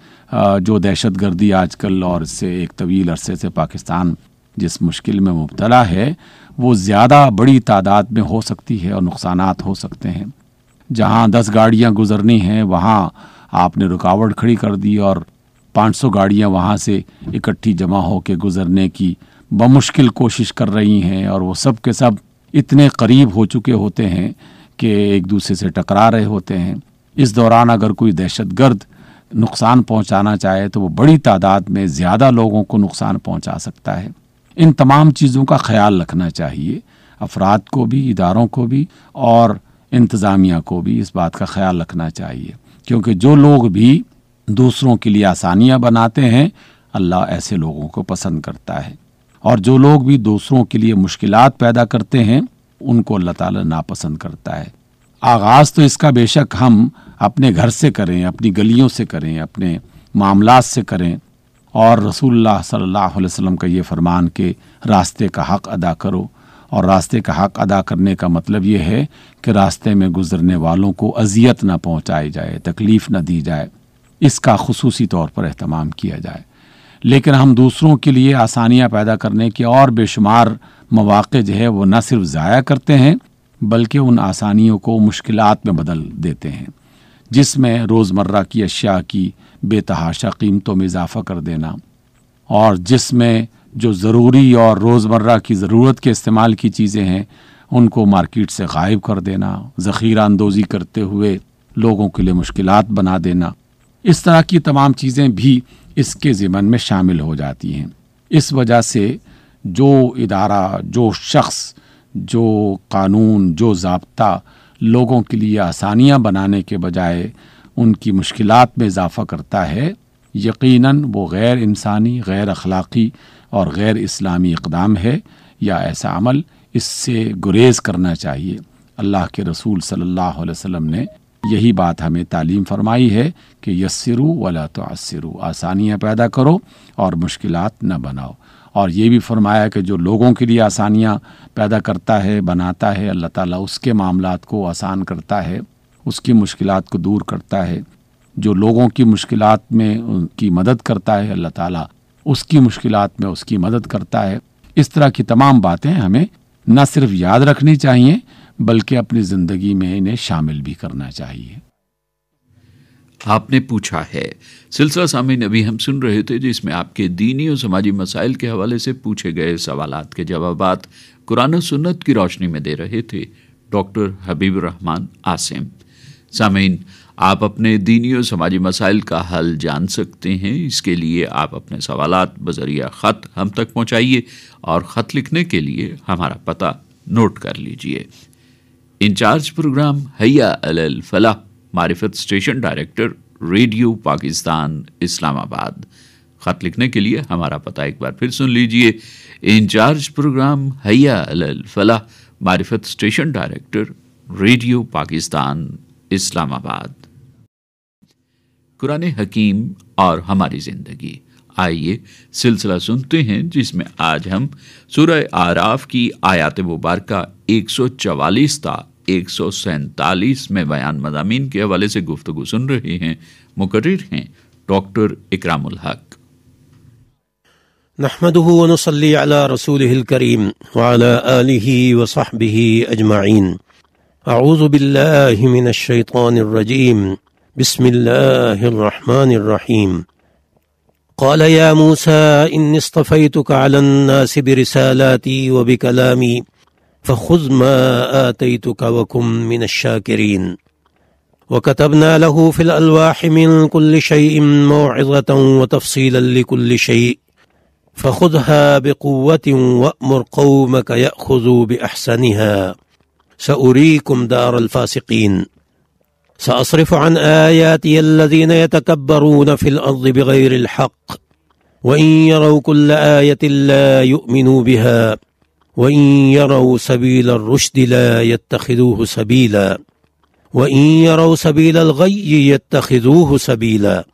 جو دہشت گردی آج کل اور اس سے ایک طویل عرصے سے پاکستان جس مشکل میں مبتلا ہے وہ زیادہ بڑی تعداد میں ہو سکتی ہے اور نقصانات ہو سکتے ہیں جہاں دس گاڑیاں گزرنی ہیں وہاں آپ نے رکاوٹ کھڑی کر دی اور پانچ سو گاڑیاں وہاں سے اکٹھی جمع ہو کے گزرنے کی بمشکل کوشش کر رہی ہیں اور وہ سب کے سب اتنے قریب ہو چکے ہوتے ہیں کہ ایک دوسرے سے ٹکرا رہے ہوتے ہیں اس دوران اگر کوئی دہشت گرد نقصان پہنچانا چاہے تو وہ بڑی تعداد میں زیادہ لوگوں کو نقصان پہنچا سکتا ہے ان تمام چیزوں کا خیال رکھنا چاہیے افراد کو بھی اداروں کو بھی اور انتظامیہ کو بھی اس بات کا خیال رکھنا چاہیے کیونکہ جو لوگ بھی دوسروں کے لیے آسانیاں بناتے ہیں اللہ ایسے لوگوں کو پسند کرتا ہے اور جو لوگ بھی دوسروں کے لیے مشکلات پیدا کرتے ہیں ان کو اللہ تعالیٰ ناپسند کرتا ہے آغاز تو اس کا بے شک ہم اپنے گھر سے کریں اپنی گلیوں سے کریں اپنے معاملات سے کریں اور رسول اللہ صلی اللہ علیہ وسلم کا یہ فرمان کہ راستے کا حق ادا کرو اور راستے کا حق ادا کرنے کا مطلب یہ ہے کہ راستے میں گزرنے والوں کو اذیت نہ پہنچائی جائے تکلیف نہ دی جائے اس کا خصوصی طور پر اہتمام کیا جائے لیکن ہم دوسروں کے لیے آسانیاں پیدا کرنے کے اور بے شمار مواقع جو ہے وہ نہ صرف ضائع کرتے ہیں بلکہ ان آسانیوں کو مشکلات میں بدل دیتے ہیں جس میں روزمرہ کی اشیاء کی بے تحاشا قیمتوں میں اضافہ کر دینا اور جس میں جو ضروری اور روزمرہ کی ضرورت کے استعمال کی چیزیں ہیں ان کو مارکیٹ سے غائب کر دینا ذخیرہ اندوزی کرتے ہوئے لوگوں کے لیے مشکلات بنا دینا اس طرح کی تمام چیزیں بھی اس کے ذمن میں شامل ہو جاتی ہیں اس وجہ سے جو ادارہ جو شخص جو قانون جو ضابطہ لوگوں کے لیے آسانیاں بنانے کے بجائے ان کی مشکلات میں اضافہ کرتا ہے یقیناً وہ غیر انسانی غیر اخلاقی اور غیر اسلامی اقدام ہے یا ایسا عمل اس سے گریز کرنا چاہیے اللہ کے رسول صلی اللہ علیہ وسلم نے یہی بات ہمیں تعلیم فرمائی ہے کہ یسرو ولا تسر آسانیاں پیدا کرو اور مشکلات نہ بناؤ اور یہ بھی فرمایا کہ جو لوگوں کے لیے آسانیاں پیدا کرتا ہے بناتا ہے اللہ تعالیٰ اس کے معاملات کو آسان کرتا ہے اس کی مشکلات کو دور کرتا ہے جو لوگوں کی مشکلات میں ان کی مدد کرتا ہے اللہ تعالیٰ اس کی مشکلات میں اس کی مدد کرتا ہے اس طرح کی تمام باتیں ہمیں نہ صرف یاد رکھنی چاہیے بلکہ اپنی زندگی میں انہیں شامل بھی کرنا چاہیے آپ نے پوچھا ہے سلسلہ سامعین ابھی ہم سن رہے تھے جس میں آپ کے دینی اور سماجی مسائل کے حوالے سے پوچھے گئے سوالات کے جوابات قرآن و سنت کی روشنی میں دے رہے تھے ڈاکٹر حبیب الرحمان عاصم سامعین آپ اپنے دینی اور سماجی مسائل کا حل جان سکتے ہیں اس کے لیے آپ اپنے سوالات بذریعہ خط ہم تک پہنچائیے اور خط لکھنے کے لیے ہمارا پتہ نوٹ کر لیجئے انچارج پروگرام حیا الفلاح معرفت station director radio Pakistan Islamabad خط لکھنے کے لیے ہمارا پتہ ایک بار پھر سن لیجئے انچارج پروگرام حیا الفلاح معرفت station director radio Pakistan Islamabad قرآن حکیم اور ہماری زندگی آئیے سلسلہ سنتے ہیں جس میں آج ہم سورہ آراف کی آیات مبارکہ ایک سو چوالیس تا ایک سو سینتالیس میں بیان مضامین کے حوالے سے گفتگو سن رہے ہیں مقرر ہیں ڈاکٹر اکرام الحق نحمده ونصلي على رسوله الكريم وعلى آله وصحبه أجمعين أعوذ بالله من الشيطان الرجيم بسم الله الرحمن الرحيم قال يا موسى إني اصطفيتك على الناس برسالاتي وبكلامي فخذ ما آتيتك وكن من الشاكرين وكتبنا له في الألواح من كل شيء موعظة وتفصيلا لكل شيء فخذها بقوة وأمر قومك يأخذوا بأحسنها سأريكم دار الفاسقين سأصرف عن آياتي الذين يتكبرون في الأرض بغير الحق وإن يروا كل آية لا يؤمنوا بها وإن يروا سبيل الرشد لا يتخذوه سبيلا وإن يروا سبيل الغي يتخذوه سبيلا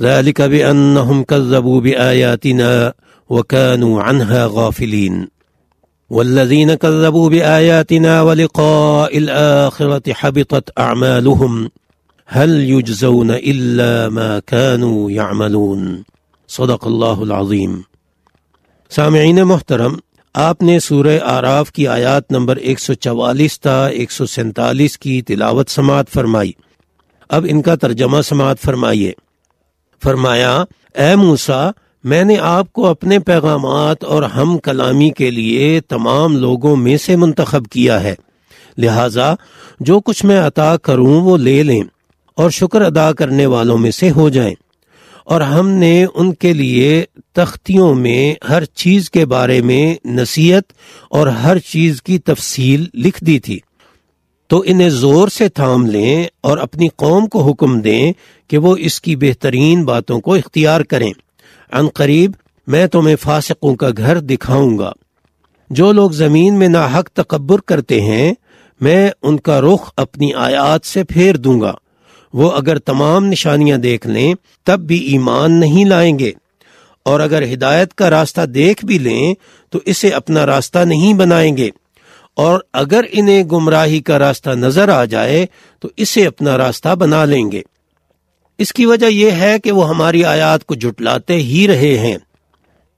ذلك بأنهم كذبوا بآياتنا وكانوا عنها غافلين والذين كذبوا بآياتنا ولقاء الآخرة حبطت أعمالهم هل يجزون إلا ما كانوا يعملون صدق الله العظيم سامعین محترم آپ نے سورہ آراف کی آیات نمبر 144 تا 147 کی تلاوت سماعت فرمائی اب ان کا ترجمہ سماعت فرمائیے فرمایا اے موسا میں نے آپ کو اپنے پیغامات اور ہم کلامی کے لیے تمام لوگوں میں سے منتخب کیا ہے لہذا جو کچھ میں عطا کروں وہ لے لیں اور شکر ادا کرنے والوں میں سے ہو جائیں اور ہم نے ان کے لیے تختیوں میں ہر چیز کے بارے میں نصیحت اور ہر چیز کی تفصیل لکھ دی تھی تو انہیں زور سے تھام لیں اور اپنی قوم کو حکم دیں کہ وہ اس کی بہترین باتوں کو اختیار کریں قریب میں تمہیں فاسقوں کا گھر دکھاؤں گا جو لوگ زمین میں ناحق تکبر کرتے ہیں میں ان کا رخ اپنی آیات سے پھیر دوں گا وہ اگر تمام نشانیاں دیکھ لیں تب بھی ایمان نہیں لائیں گے اور اگر ہدایت کا راستہ دیکھ بھی لیں تو اسے اپنا راستہ نہیں بنائیں گے اور اگر انہیں گمراہی کا راستہ نظر آ جائے تو اسے اپنا راستہ بنا لیں گے اس کی وجہ یہ ہے کہ وہ ہماری آیات کو جٹلاتے ہی رہے ہیں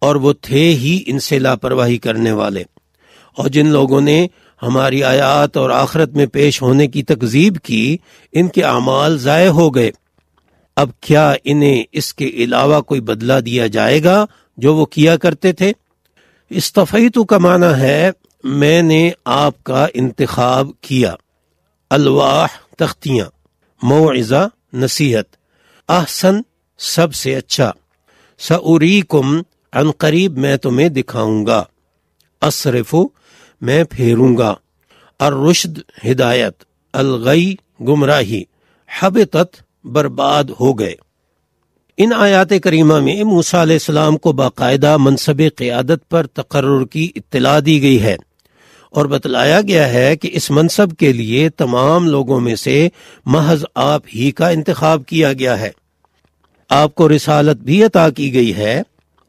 اور وہ تھے ہی ان سے لاپرواہی کرنے والے اور جن لوگوں نے ہماری آیات اور آخرت میں پیش ہونے کی تکزیب کی ان کے اعمال ضائع ہو گئے اب کیا انہیں اس کے علاوہ کوئی بدلہ دیا جائے گا جو وہ کیا کرتے تھے استفیتو کا معنی ہے میں نے آپ کا انتخاب کیا الواح تختیاں موعظہ نصیحت احسن سب سے اچھا صری کم عن قریب میں تمہیں دکھاؤں گا اصرف میں پھیروں گا الرشد ہدایت الغی گمراہی حب برباد ہو گئے ان آیات کریمہ میں موسا علیہ السلام کو باقاعدہ منصب قیادت پر تقرر کی اطلاع دی گئی ہے اور بتلایا گیا ہے کہ اس منصب کے لیے تمام لوگوں میں سے محض آپ ہی کا انتخاب کیا گیا ہے آپ کو رسالت بھی عطا کی گئی ہے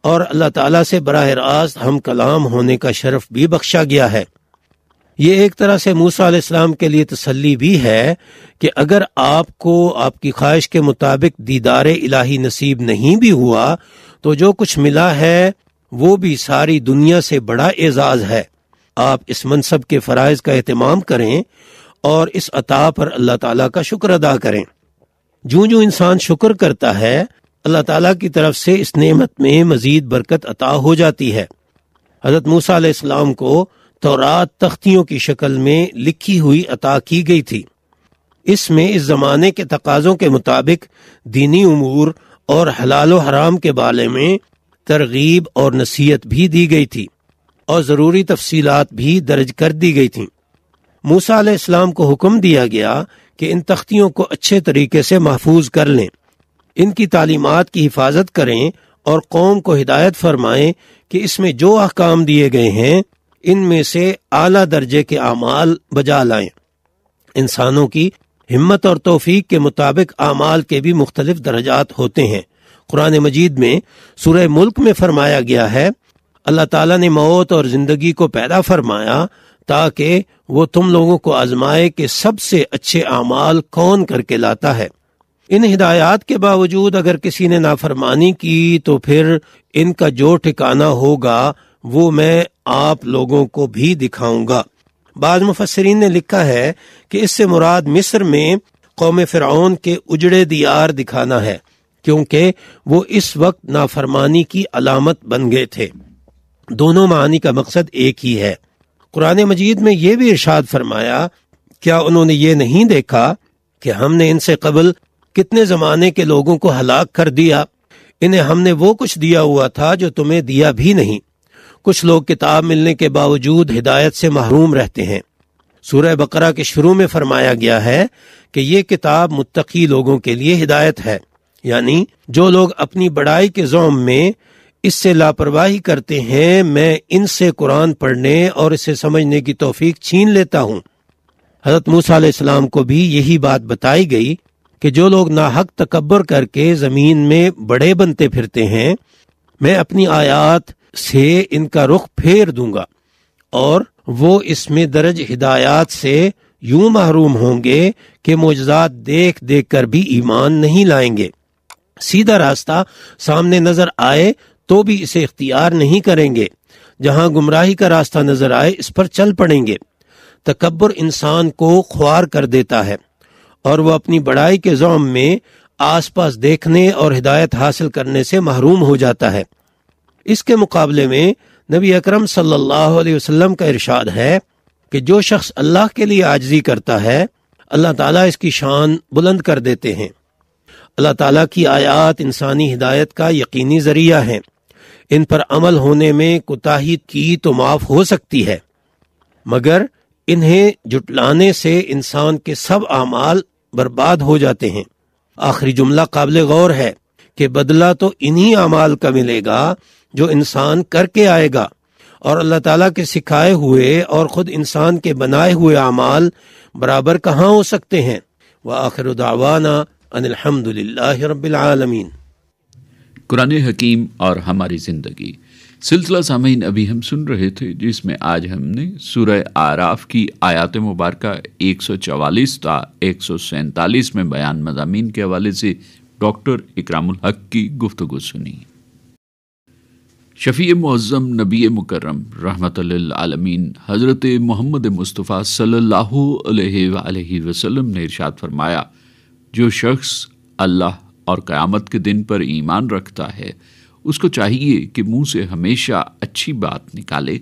اور اللہ تعالیٰ سے براہ راست ہم کلام ہونے کا شرف بھی بخشا گیا ہے یہ ایک طرح سے موسا علیہ السلام کے لیے تسلی بھی ہے کہ اگر آپ کو آپ کی خواہش کے مطابق دیدار الہی نصیب نہیں بھی ہوا تو جو کچھ ملا ہے وہ بھی ساری دنیا سے بڑا اعزاز ہے آپ اس منصب کے فرائض کا اہتمام کریں اور اس عطا پر اللہ تعالیٰ کا شکر ادا کریں جوں جو انسان شکر کرتا ہے اللہ تعالیٰ کی طرف سے اس نعمت میں مزید برکت عطا ہو جاتی ہے حضرت موسیٰ علیہ السلام کو تورات تختیوں کی شکل میں لکھی ہوئی عطا کی گئی تھی اس میں اس زمانے کے تقاضوں کے مطابق دینی امور اور حلال و حرام کے بارے میں ترغیب اور نصیحت بھی دی گئی تھی اور ضروری تفصیلات بھی درج کر دی گئی تھی موسا علیہ السلام کو حکم دیا گیا کہ ان تختیوں کو اچھے طریقے سے محفوظ کر لیں ان کی تعلیمات کی حفاظت کریں اور قوم کو ہدایت فرمائیں کہ اس میں جو احکام دیے گئے ہیں ان میں سے اعلیٰ درجے کے اعمال بجا لائیں انسانوں کی ہمت اور توفیق کے مطابق اعمال کے بھی مختلف درجات ہوتے ہیں قرآن مجید میں سورہ ملک میں فرمایا گیا ہے اللہ تعالیٰ نے موت اور زندگی کو پیدا فرمایا تاکہ وہ تم لوگوں کو آزمائے کہ سب سے اچھے اعمال کون کر کے لاتا ہے ان ہدایات کے باوجود اگر کسی نے نافرمانی کی تو پھر ان کا جو ٹھکانا ہوگا وہ میں آپ لوگوں کو بھی دکھاؤں گا بعض مفسرین نے لکھا ہے کہ اس سے مراد مصر میں قوم فرعون کے اجڑے دیار دکھانا ہے کیونکہ وہ اس وقت نافرمانی کی علامت بن گئے تھے دونوں معنی کا مقصد ایک ہی ہے قرآن مجید میں یہ بھی ارشاد فرمایا کیا انہوں نے یہ نہیں دیکھا کہ ہم نے ان سے قبل کتنے زمانے کے لوگوں کو ہلاک کر دیا انہیں ہم نے وہ کچھ دیا ہوا تھا جو تمہیں دیا بھی نہیں کچھ لوگ کتاب ملنے کے باوجود ہدایت سے محروم رہتے ہیں سورہ بقرہ کے شروع میں فرمایا گیا ہے کہ یہ کتاب متقی لوگوں کے لیے ہدایت ہے یعنی جو لوگ اپنی بڑائی کے زوم میں اس سے لاپرواہی کرتے ہیں میں ان سے قرآن پڑھنے اور اسے سمجھنے کی توفیق چھین لیتا ہوں حضرت علیہ السلام کو بھی یہی بات بتائی گئی کہ جو لوگ ناحق تکبر کر کے زمین میں بڑے بنتے پھرتے ہیں میں اپنی آیات سے ان کا رخ پھیر دوں گا اور وہ اس میں درج ہدایات سے یوں محروم ہوں گے کہ موجزات دیکھ دیکھ کر بھی ایمان نہیں لائیں گے سیدھا راستہ سامنے نظر آئے تو بھی اسے اختیار نہیں کریں گے جہاں گمراہی کا راستہ نظر آئے اس پر چل پڑیں گے تکبر انسان کو خوار کر دیتا ہے اور وہ اپنی بڑائی کے زوم میں آس پاس دیکھنے اور ہدایت حاصل کرنے سے محروم ہو جاتا ہے اس کے مقابلے میں نبی اکرم صلی اللہ علیہ وسلم کا ارشاد ہے کہ جو شخص اللہ کے لیے آجزی کرتا ہے اللہ تعالیٰ اس کی شان بلند کر دیتے ہیں اللہ تعالیٰ کی آیات انسانی ہدایت کا یقینی ذریعہ ہیں ان پر عمل ہونے میں کی تو معاف ہو سکتی ہے مگر انہیں جٹلانے سے انسان کے سب اعمال برباد ہو جاتے ہیں آخری جملہ قابل غور ہے کہ بدلہ تو انہی اعمال کا ملے گا جو انسان کر کے آئے گا اور اللہ تعالیٰ کے سکھائے ہوئے اور خود انسان کے بنائے ہوئے اعمال برابر کہاں ہو سکتے ہیں وہ آخر ان الحمد للہ رب العالمین قرآن حکیم اور ہماری زندگی سلسلہ سامعین ابھی ہم سن رہے تھے جس میں آج ہم نے سورہ آراف کی آیات مبارکہ ایک سو چوالیس تا ایک سو سینتالیس میں بیان مضامین کے حوالے سے ڈاکٹر اکرام الحق کی گفتگو سنی شفیع معظم نبی مکرم رحمت للعالمین حضرت محمد مصطفیٰ صلی اللہ علیہ وآلہ وسلم نے ارشاد فرمایا جو شخص اللہ اور قیامت کے دن پر ایمان رکھتا ہے اس کو چاہیے کہ منہ سے ہمیشہ اچھی بات نکالے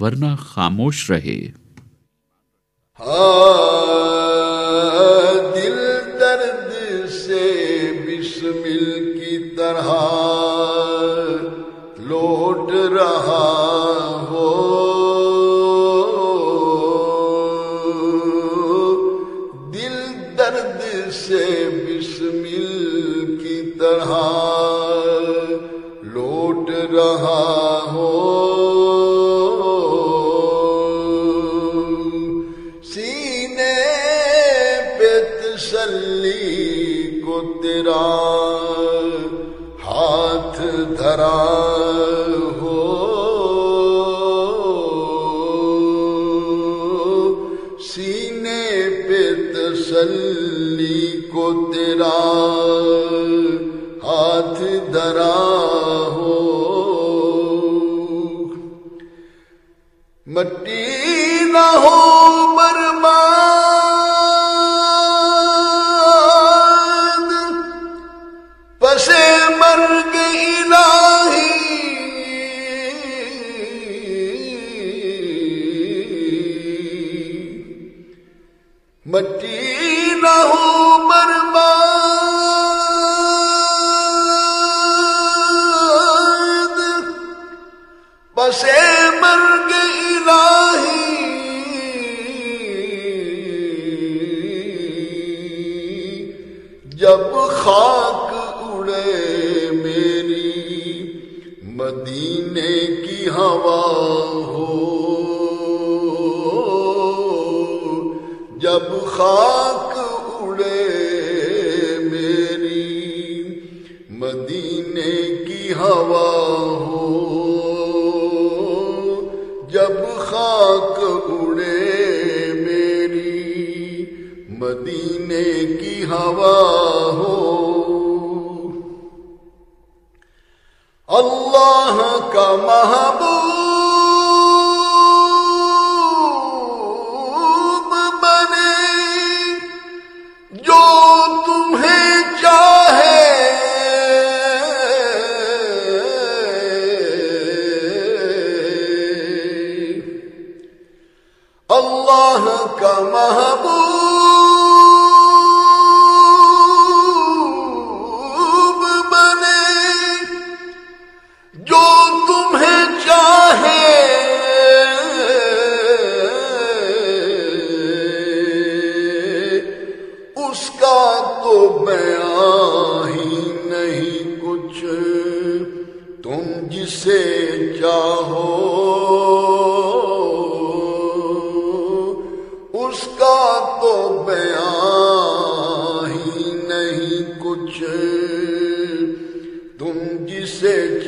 ورنہ خاموش رہے ہاں، دل درد سے بسمل کی طرح Hare मटी न हो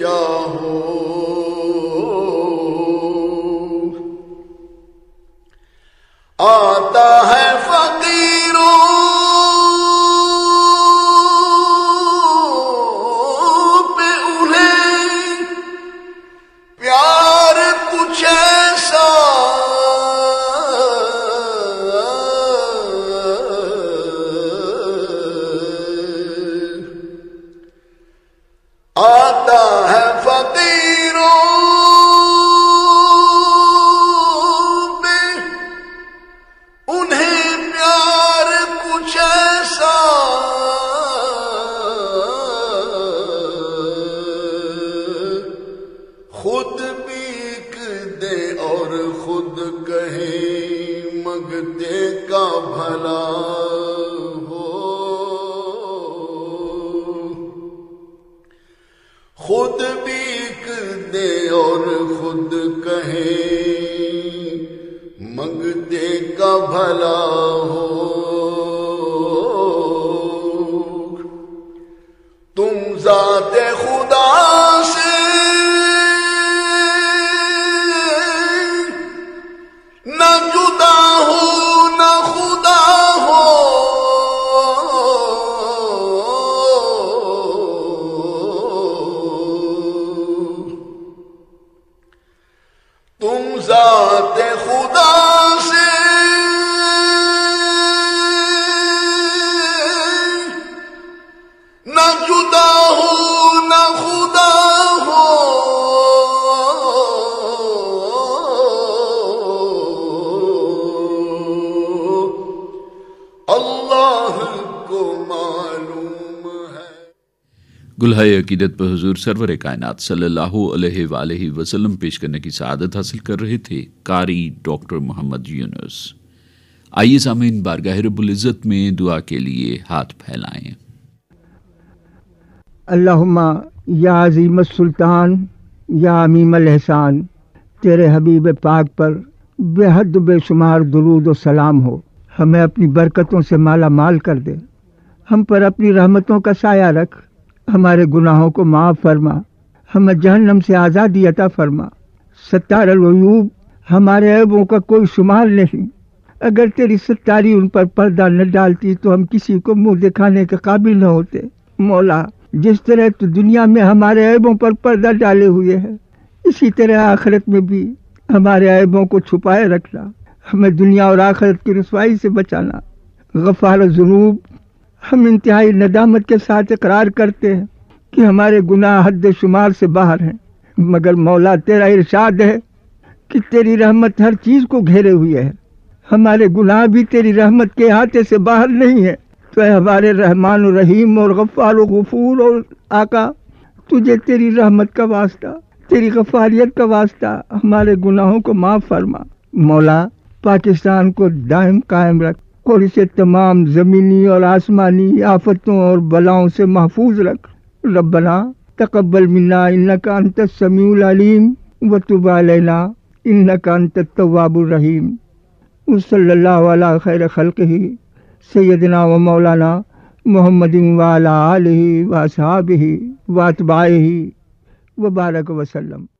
Oh. گلہائے عقیدت پر حضور سرور کائنات صلی اللہ علیہ وآلہ وسلم پیش کرنے کی سعادت حاصل کر رہے تھے کاری ڈاکٹر محمد یونس آئیے سامعین بارگاہ رب العزت میں دعا کے لیے ہاتھ پھیلائیں اللہم یا عظیم السلطان یا امیم الحسان تیرے حبیب پاک پر بے حد بے شمار درود و سلام ہو ہمیں اپنی برکتوں سے مالا مال کر دے ہم پر اپنی رحمتوں کا سایہ رکھ ہمارے گناہوں کو معاف فرما ہمیں جہنم سے آزادی عطا فرما ستار العیوب ہمارے عیبوں کا کوئی شمار نہیں اگر تیری ستاری ان پر پردہ نہ ڈالتی تو ہم کسی کو منہ دکھانے کے قابل نہ ہوتے مولا جس طرح تو دنیا میں ہمارے عیبوں پر پردہ ڈالے ہوئے ہے اسی طرح آخرت میں بھی ہمارے عیبوں کو چھپائے رکھنا ہمیں دنیا اور آخرت کی رسوائی سے بچانا غفار و جنوب ہم انتہائی ندامت کے ساتھ اقرار کرتے ہیں کہ ہمارے گناہ حد شمار سے باہر ہیں مگر مولا تیرا ارشاد ہے کہ تیری رحمت ہر چیز کو گھیرے ہوئے ہے ہمارے گناہ بھی تیری رحمت کے ہاتھے سے باہر نہیں ہے تو اے ہمارے رحمان و رحیم اور غفار و غفور اور آقا تجھے تیری رحمت کا واسطہ تیری غفاریت کا واسطہ ہمارے گناہوں کو معاف فرما مولا پاکستان کو دائم قائم رکھ اور اسے تمام زمینی اور آسمانی آفتوں اور بلاؤں سے محفوظ رکھ ربنا تقبل منا انکا انت السمیع العلیم و تب علینا انکا انت التواب الرحیم صلی اللہ علیہ خیر خلق ہی سیدنا و مولانا محمد ام ولا علیہ و صحاب ہی و طبائے وبارک وسلم